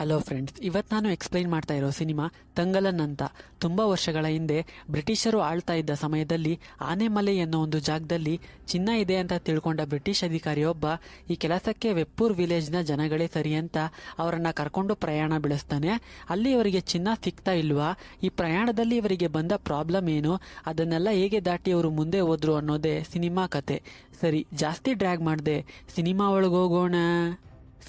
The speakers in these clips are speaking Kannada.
ಹಲೋ ಫ್ರೆಂಡ್ಸ್ ಇವತ್ತು ನಾನು ಎಕ್ಸ್ಪ್ಲೈನ್ ಮಾಡ್ತಾ ಇರೋ ಸಿನಿಮಾ ತಂಗಲನ್ ಅಂತ ತುಂಬ ವರ್ಷಗಳ ಹಿಂದೆ ಬ್ರಿಟಿಷರು ಆಳ್ತಾ ಇದ್ದ ಸಮಯದಲ್ಲಿ ಆನೆಮಲೆ ಎನ್ನೋ ಒಂದು ಜಾಗದಲ್ಲಿ ಚಿನ್ನ ಇದೆ ಅಂತ ತಿಳ್ಕೊಂಡ ಬ್ರಿಟಿಷ್ ಅಧಿಕಾರಿಯೊಬ್ಬ ಈ ಕೆಲಸಕ್ಕೆ ವೆಪ್ಪೂರ್ ವಿಲೇಜ್ನ ಜನಗಳೇ ಸರಿ ಅಂತ ಅವರನ್ನು ಕರ್ಕೊಂಡು ಪ್ರಯಾಣ ಬೆಳೆಸ್ತಾನೆ ಅಲ್ಲಿ ಇವರಿಗೆ ಚಿನ್ನ ಸಿಗ್ತಾ ಇಲ್ವಾ ಈ ಪ್ರಯಾಣದಲ್ಲಿ ಇವರಿಗೆ ಬಂದ ಪ್ರಾಬ್ಲಮ್ ಏನು ಅದನ್ನೆಲ್ಲ ಹೇಗೆ ದಾಟಿ ಅವರು ಮುಂದೆ ಹೋದ್ರು ಅನ್ನೋದೇ ಸಿನಿಮಾ ಕತೆ ಸರಿ ಜಾಸ್ತಿ ಡ್ರ್ಯಾಗ್ ಮಾಡಿದೆ ಸಿನಿಮಾ ಒಳಗೆ ಹೋಗೋಣ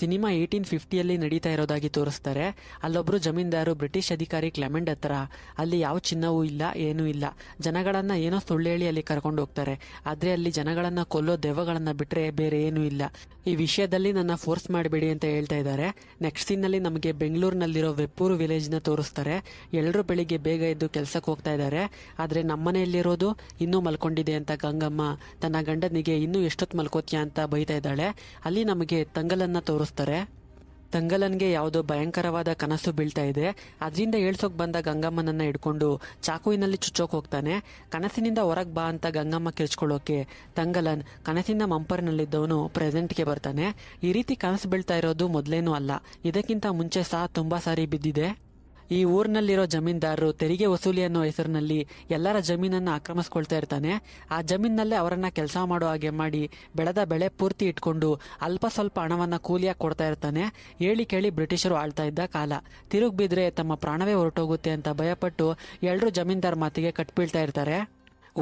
ಸಿನಿಮಾ ಏಯ್ಟೀನ್ ಫಿಫ್ಟಿಯಲ್ಲಿ ನಡೀತಾ ಇರೋದಾಗಿ ತೋರಿಸ್ತಾರೆ ಅಲ್ಲೊಬ್ರು ಜಮೀನ್ದಾರು ಬ್ರಿಟಿಷ್ ಅಧಿಕಾರಿ ಕ್ಲೆಮೆಂಟ್ ಹತ್ರ ಅಲ್ಲಿ ಯಾವ ಚಿನ್ನವೂ ಇಲ್ಲ ಏನೂ ಇಲ್ಲ ಜನಗಳನ್ನ ಏನೋ ಹೇಳಿ ಅಲ್ಲಿ ಕರ್ಕೊಂಡು ಹೋಗ್ತಾರೆ ಆದ್ರೆ ಅಲ್ಲಿ ಜನಗಳನ್ನ ಕೊಲ್ಲೋ ದೆವ್ವಗಳನ್ನ ಬಿಟ್ರೆ ಬೇರೆ ಏನೂ ಇಲ್ಲ ಈ ವಿಷಯದಲ್ಲಿ ನನ್ನ ಫೋರ್ಸ್ ಮಾಡಬೇಡಿ ಅಂತ ಹೇಳ್ತಾ ಇದ್ದಾರೆ ನೆಕ್ಸ್ಟ್ ಸೀನ್ ಅಲ್ಲಿ ನಮಗೆ ಬೆಂಗಳೂರಿನಲ್ಲಿರೋ ವೆಪ್ಪೂರು ವಿಲೇಜ್ನ ತೋರಿಸ್ತಾರೆ ಎಲ್ಲರೂ ಬೆಳಿಗ್ಗೆ ಬೇಗ ಎದ್ದು ಕೆಲ್ಸಕ್ಕೆ ಹೋಗ್ತಾ ಇದ್ದಾರೆ ಆದ್ರೆ ನಮ್ಮನೆಯಲ್ಲಿರೋದು ಇನ್ನೂ ಮಲ್ಕೊಂಡಿದೆ ಅಂತ ಗಂಗಮ್ಮ ತನ್ನ ಗಂಡನಿಗೆ ಇನ್ನೂ ಎಷ್ಟೊತ್ತು ಮಲ್ಕೋತಿಯಾ ಅಂತ ಬೈತಾ ಇದ್ದಾಳೆ ಅಲ್ಲಿ ನಮಗೆ ತಂಗಲನ್ನ ತೋರಿಸ್ತಾರೆ ತೋರಿಸ್ತಾರೆ ತಂಗಲನ್ಗೆ ಯಾವುದೋ ಭಯಂಕರವಾದ ಕನಸು ಬೀಳ್ತಾ ಇದೆ ಅದರಿಂದ ಏಳ್ಸೋಕ್ ಬಂದ ಗಂಗಮ್ಮನನ್ನ ಹಿಡ್ಕೊಂಡು ಚಾಕುವಿನಲ್ಲಿ ಚುಚ್ಚೋಕ್ ಹೋಗ್ತಾನೆ ಕನಸಿನಿಂದ ಹೊರಗ್ ಬಾ ಅಂತ ಗಂಗಮ್ಮ ಕಿರ್ಚ್ಕೊಳ್ಳೋಕೆ ತಂಗಲನ್ ಕನಸಿನ ಮಂಪರ್ನಲ್ಲಿದ್ದವನು ಪ್ರೆಸೆಂಟ್ಗೆ ಬರ್ತಾನೆ ಈ ರೀತಿ ಕನಸು ಬೀಳ್ತಾ ಇರೋದು ಮೊದಲೇನೂ ಅಲ್ಲ ಇದಕ್ಕಿಂತ ಮುಂಚೆ ಸಹ ತುಂಬಾ ಸಾರಿ ಬಿದ್ದಿದೆ ಈ ಊರಿನಲ್ಲಿರೋ ಜಮೀನ್ದಾರರು ತೆರಿಗೆ ವಸೂಲಿ ಅನ್ನೋ ಹೆಸರಿನಲ್ಲಿ ಎಲ್ಲರ ಜಮೀನನ್ನು ಆಕ್ರಮಿಸ್ಕೊಳ್ತಾ ಇರ್ತಾನೆ ಆ ಜಮೀನಲ್ಲೇ ಅವರನ್ನ ಕೆಲಸ ಮಾಡೋ ಹಾಗೆ ಮಾಡಿ ಬೆಳೆದ ಬೆಳೆ ಪೂರ್ತಿ ಇಟ್ಕೊಂಡು ಅಲ್ಪ ಸ್ವಲ್ಪ ಹಣವನ್ನು ಕೂಲಿಯಾಗಿ ಕೊಡ್ತಾ ಇರ್ತಾನೆ ಹೇಳಿ ಕೇಳಿ ಬ್ರಿಟಿಷರು ಆಳ್ತಾ ಇದ್ದ ಕಾಲ ತಿರುಗಿ ತಮ್ಮ ಪ್ರಾಣವೇ ಹೊರಟೋಗುತ್ತೆ ಅಂತ ಭಯಪಟ್ಟು ಎಲ್ಲರೂ ಜಮೀನ್ದಾರ್ ಮಾತಿಗೆ ಕಟ್ಬೀಳ್ತಾ ಇರ್ತಾರೆ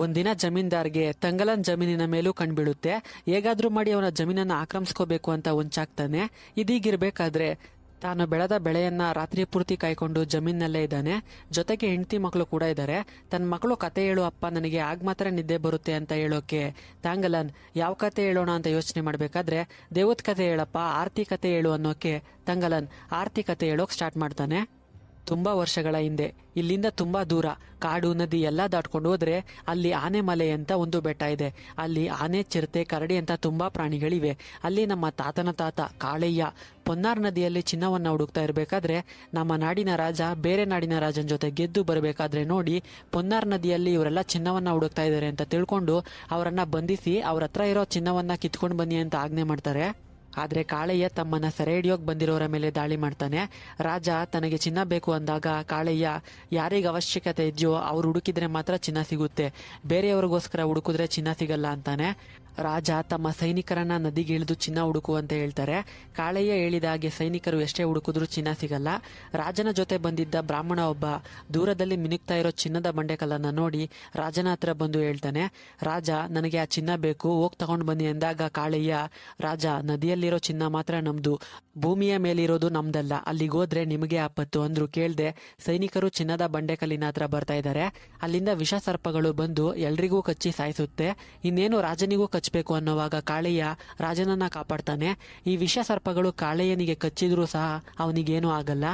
ಒಂದಿನ ಜಮೀನ್ದಾರ್ಗೆ ತಂಗಲನ್ ಜಮೀನಿನ ಮೇಲೂ ಕಂಡುಬೀಳುತ್ತೆ ಹೇಗಾದ್ರೂ ಮಾಡಿ ಅವನ ಜಮೀನನ್ನು ಆಕ್ರಮಿಸ್ಕೋಬೇಕು ಅಂತ ಒಂಚಾಗ್ತಾನೆ ಇದೀಗಿರ್ಬೇಕಾದ್ರೆ ತಾನು ಬೆಳೆದ ಬೆಳೆಯನ್ನ ರಾತ್ರಿ ಪೂರ್ತಿ ಕಾಯ್ಕೊಂಡು ಜಮೀನಲ್ಲೇ ಇದ್ದಾನೆ ಜೊತೆಗೆ ಹೆಂಡತಿ ಮಕ್ಕಳು ಕೂಡ ಇದ್ದಾರೆ ತನ್ನ ಮಕ್ಕಳು ಕತೆ ಹೇಳು ಅಪ್ಪ ನನಗೆ ಆಗ ಮಾತ್ರ ನಿದ್ದೆ ಬರುತ್ತೆ ಅಂತ ಹೇಳೋಕೆ ತಾಂಗಲನ್ ಯಾವ ಕತೆ ಹೇಳೋಣ ಅಂತ ಯೋಚನೆ ಮಾಡಬೇಕಾದ್ರೆ ದೇವತ್ ಕತೆ ಹೇಳಪ್ಪ ಆರ್ತಿ ಕತೆ ಹೇಳು ಅನ್ನೋಕೆ ತಂಗಲನ್ ಆರ್ತಿ ಕತೆ ಹೇಳೋಕ್ ಸ್ಟಾರ್ಟ್ ಮಾಡ್ತಾನೆ ತುಂಬಾ ವರ್ಷಗಳ ಹಿಂದೆ ಇಲ್ಲಿಂದ ತುಂಬಾ ದೂರ ಕಾಡು ನದಿ ಎಲ್ಲ ದಾಟ್ಕೊಂಡು ಹೋದ್ರೆ ಅಲ್ಲಿ ಆನೆ ಮಲೆ ಅಂತ ಒಂದು ಬೆಟ್ಟ ಇದೆ ಅಲ್ಲಿ ಆನೆ ಚಿರತೆ ಕರಡಿ ಅಂತ ತುಂಬಾ ಪ್ರಾಣಿಗಳಿವೆ ಅಲ್ಲಿ ನಮ್ಮ ತಾತನ ತಾತ ಕಾಳಯ್ಯ ಪೊನ್ನಾರ್ ನದಿಯಲ್ಲಿ ಚಿನ್ನವನ್ನ ಹುಡುಕ್ತಾ ಇರಬೇಕಾದ್ರೆ ನಮ್ಮ ನಾಡಿನ ರಾಜ ಬೇರೆ ನಾಡಿನ ರಾಜನ ಜೊತೆ ಗೆದ್ದು ಬರಬೇಕಾದ್ರೆ ನೋಡಿ ಪೊನ್ನಾರ್ ನದಿಯಲ್ಲಿ ಇವರೆಲ್ಲ ಚಿನ್ನವನ್ನ ಹುಡುಕ್ತಾ ಇದ್ದಾರೆ ಅಂತ ತಿಳ್ಕೊಂಡು ಅವರನ್ನ ಬಂಧಿಸಿ ಅವ್ರ ಹತ್ರ ಇರೋ ಚಿನ್ನವನ್ನ ಕಿತ್ಕೊಂಡು ಬನ್ನಿ ಅಂತ ಆಜ್ಞೆ ಮಾಡ್ತಾರೆ ಆದರೆ ಕಾಳಯ್ಯ ತಮ್ಮನ್ನ ಸೆರೆ ಬಂದಿರೋರ ಮೇಲೆ ದಾಳಿ ಮಾಡ್ತಾನೆ ರಾಜ ತನಗೆ ಚಿನ್ನ ಬೇಕು ಅಂದಾಗ ಕಾಳಯ್ಯ ಯಾರಿಗ ಅವಶ್ಯಕತೆ ಇದೆಯೋ ಅವ್ರು ಹುಡುಕಿದ್ರೆ ಮಾತ್ರ ಚಿನ್ನ ಸಿಗುತ್ತೆ ಬೇರೆಯವರಿಗೋಸ್ಕರ ಹುಡುಕಿದ್ರೆ ಚಿನ್ನ ಸಿಗಲ್ಲ ಅಂತಾನೆ ರಾಜ ತಮ್ಮ ಸೈನಿಕರನ್ನ ನದಿಗಿಳಿದು ಚಿನ್ನ ಹುಡುಕು ಅಂತ ಹೇಳ್ತಾರೆ ಕಾಳಯ್ಯ ಹೇಳಿದ ಹಾಗೆ ಸೈನಿಕರು ಎಷ್ಟೇ ಹುಡುಕಿದ್ರೂ ಚಿನ್ನ ಸಿಗಲ್ಲ ರಾಜನ ಜೊತೆ ಬಂದಿದ್ದ ಬ್ರಾಹ್ಮಣ ಒಬ್ಬ ದೂರದಲ್ಲಿ ಮಿನುಕ್ತಾ ಇರೋ ಚಿನ್ನದ ಬಂಡೆಕಲ್ಲನ್ನ ನೋಡಿ ರಾಜನ ಹತ್ರ ಬಂದು ಹೇಳ್ತಾನೆ ರಾಜ ನನಗೆ ಆ ಚಿನ್ನ ಬೇಕು ಹೋಗ್ ತಗೊಂಡು ಬನ್ನಿ ಎಂದಾಗ ಕಾಳಯ್ಯ ರಾಜ ನದಿಯಲ್ಲಿರೋ ಚಿನ್ನ ಮಾತ್ರ ನಮ್ದು ಭೂಮಿಯ ಮೇಲಿರೋದು ನಮ್ದಲ್ಲ ಅಲ್ಲಿಗೋದ್ರೆ ನಿಮಗೆ ಆಪತ್ತು ಅಂದ್ರು ಕೇಳ್ದೆ ಸೈನಿಕರು ಚಿನ್ನದ ಬಂಡೆಕಲ್ಲಿನ ಹತ್ರ ಬರ್ತಾ ಇದ್ದಾರೆ ಅಲ್ಲಿಂದ ವಿಷ ಸರ್ಪಗಳು ಬಂದು ಎಲ್ರಿಗೂ ಕಚ್ಚಿ ಸಾಯಿಸುತ್ತೆ ಇನ್ನೇನು ರಾಜನಿಗೂ ಕಚ್ಚ ಬೇಕು ಅನ್ನುವಾಗ ಕಾಳೆಯ ರಾಜನನ್ನ ಕಾಪಾಡ್ತಾನೆ ಈ ವಿಷ ಸರ್ಪಗಳು ಕಾಳೆಯನಿಗೆ ಕಚ್ಚಿದ್ರೂ ಸಹ ಅವನಿಗೇನು ಆಗಲ್ಲ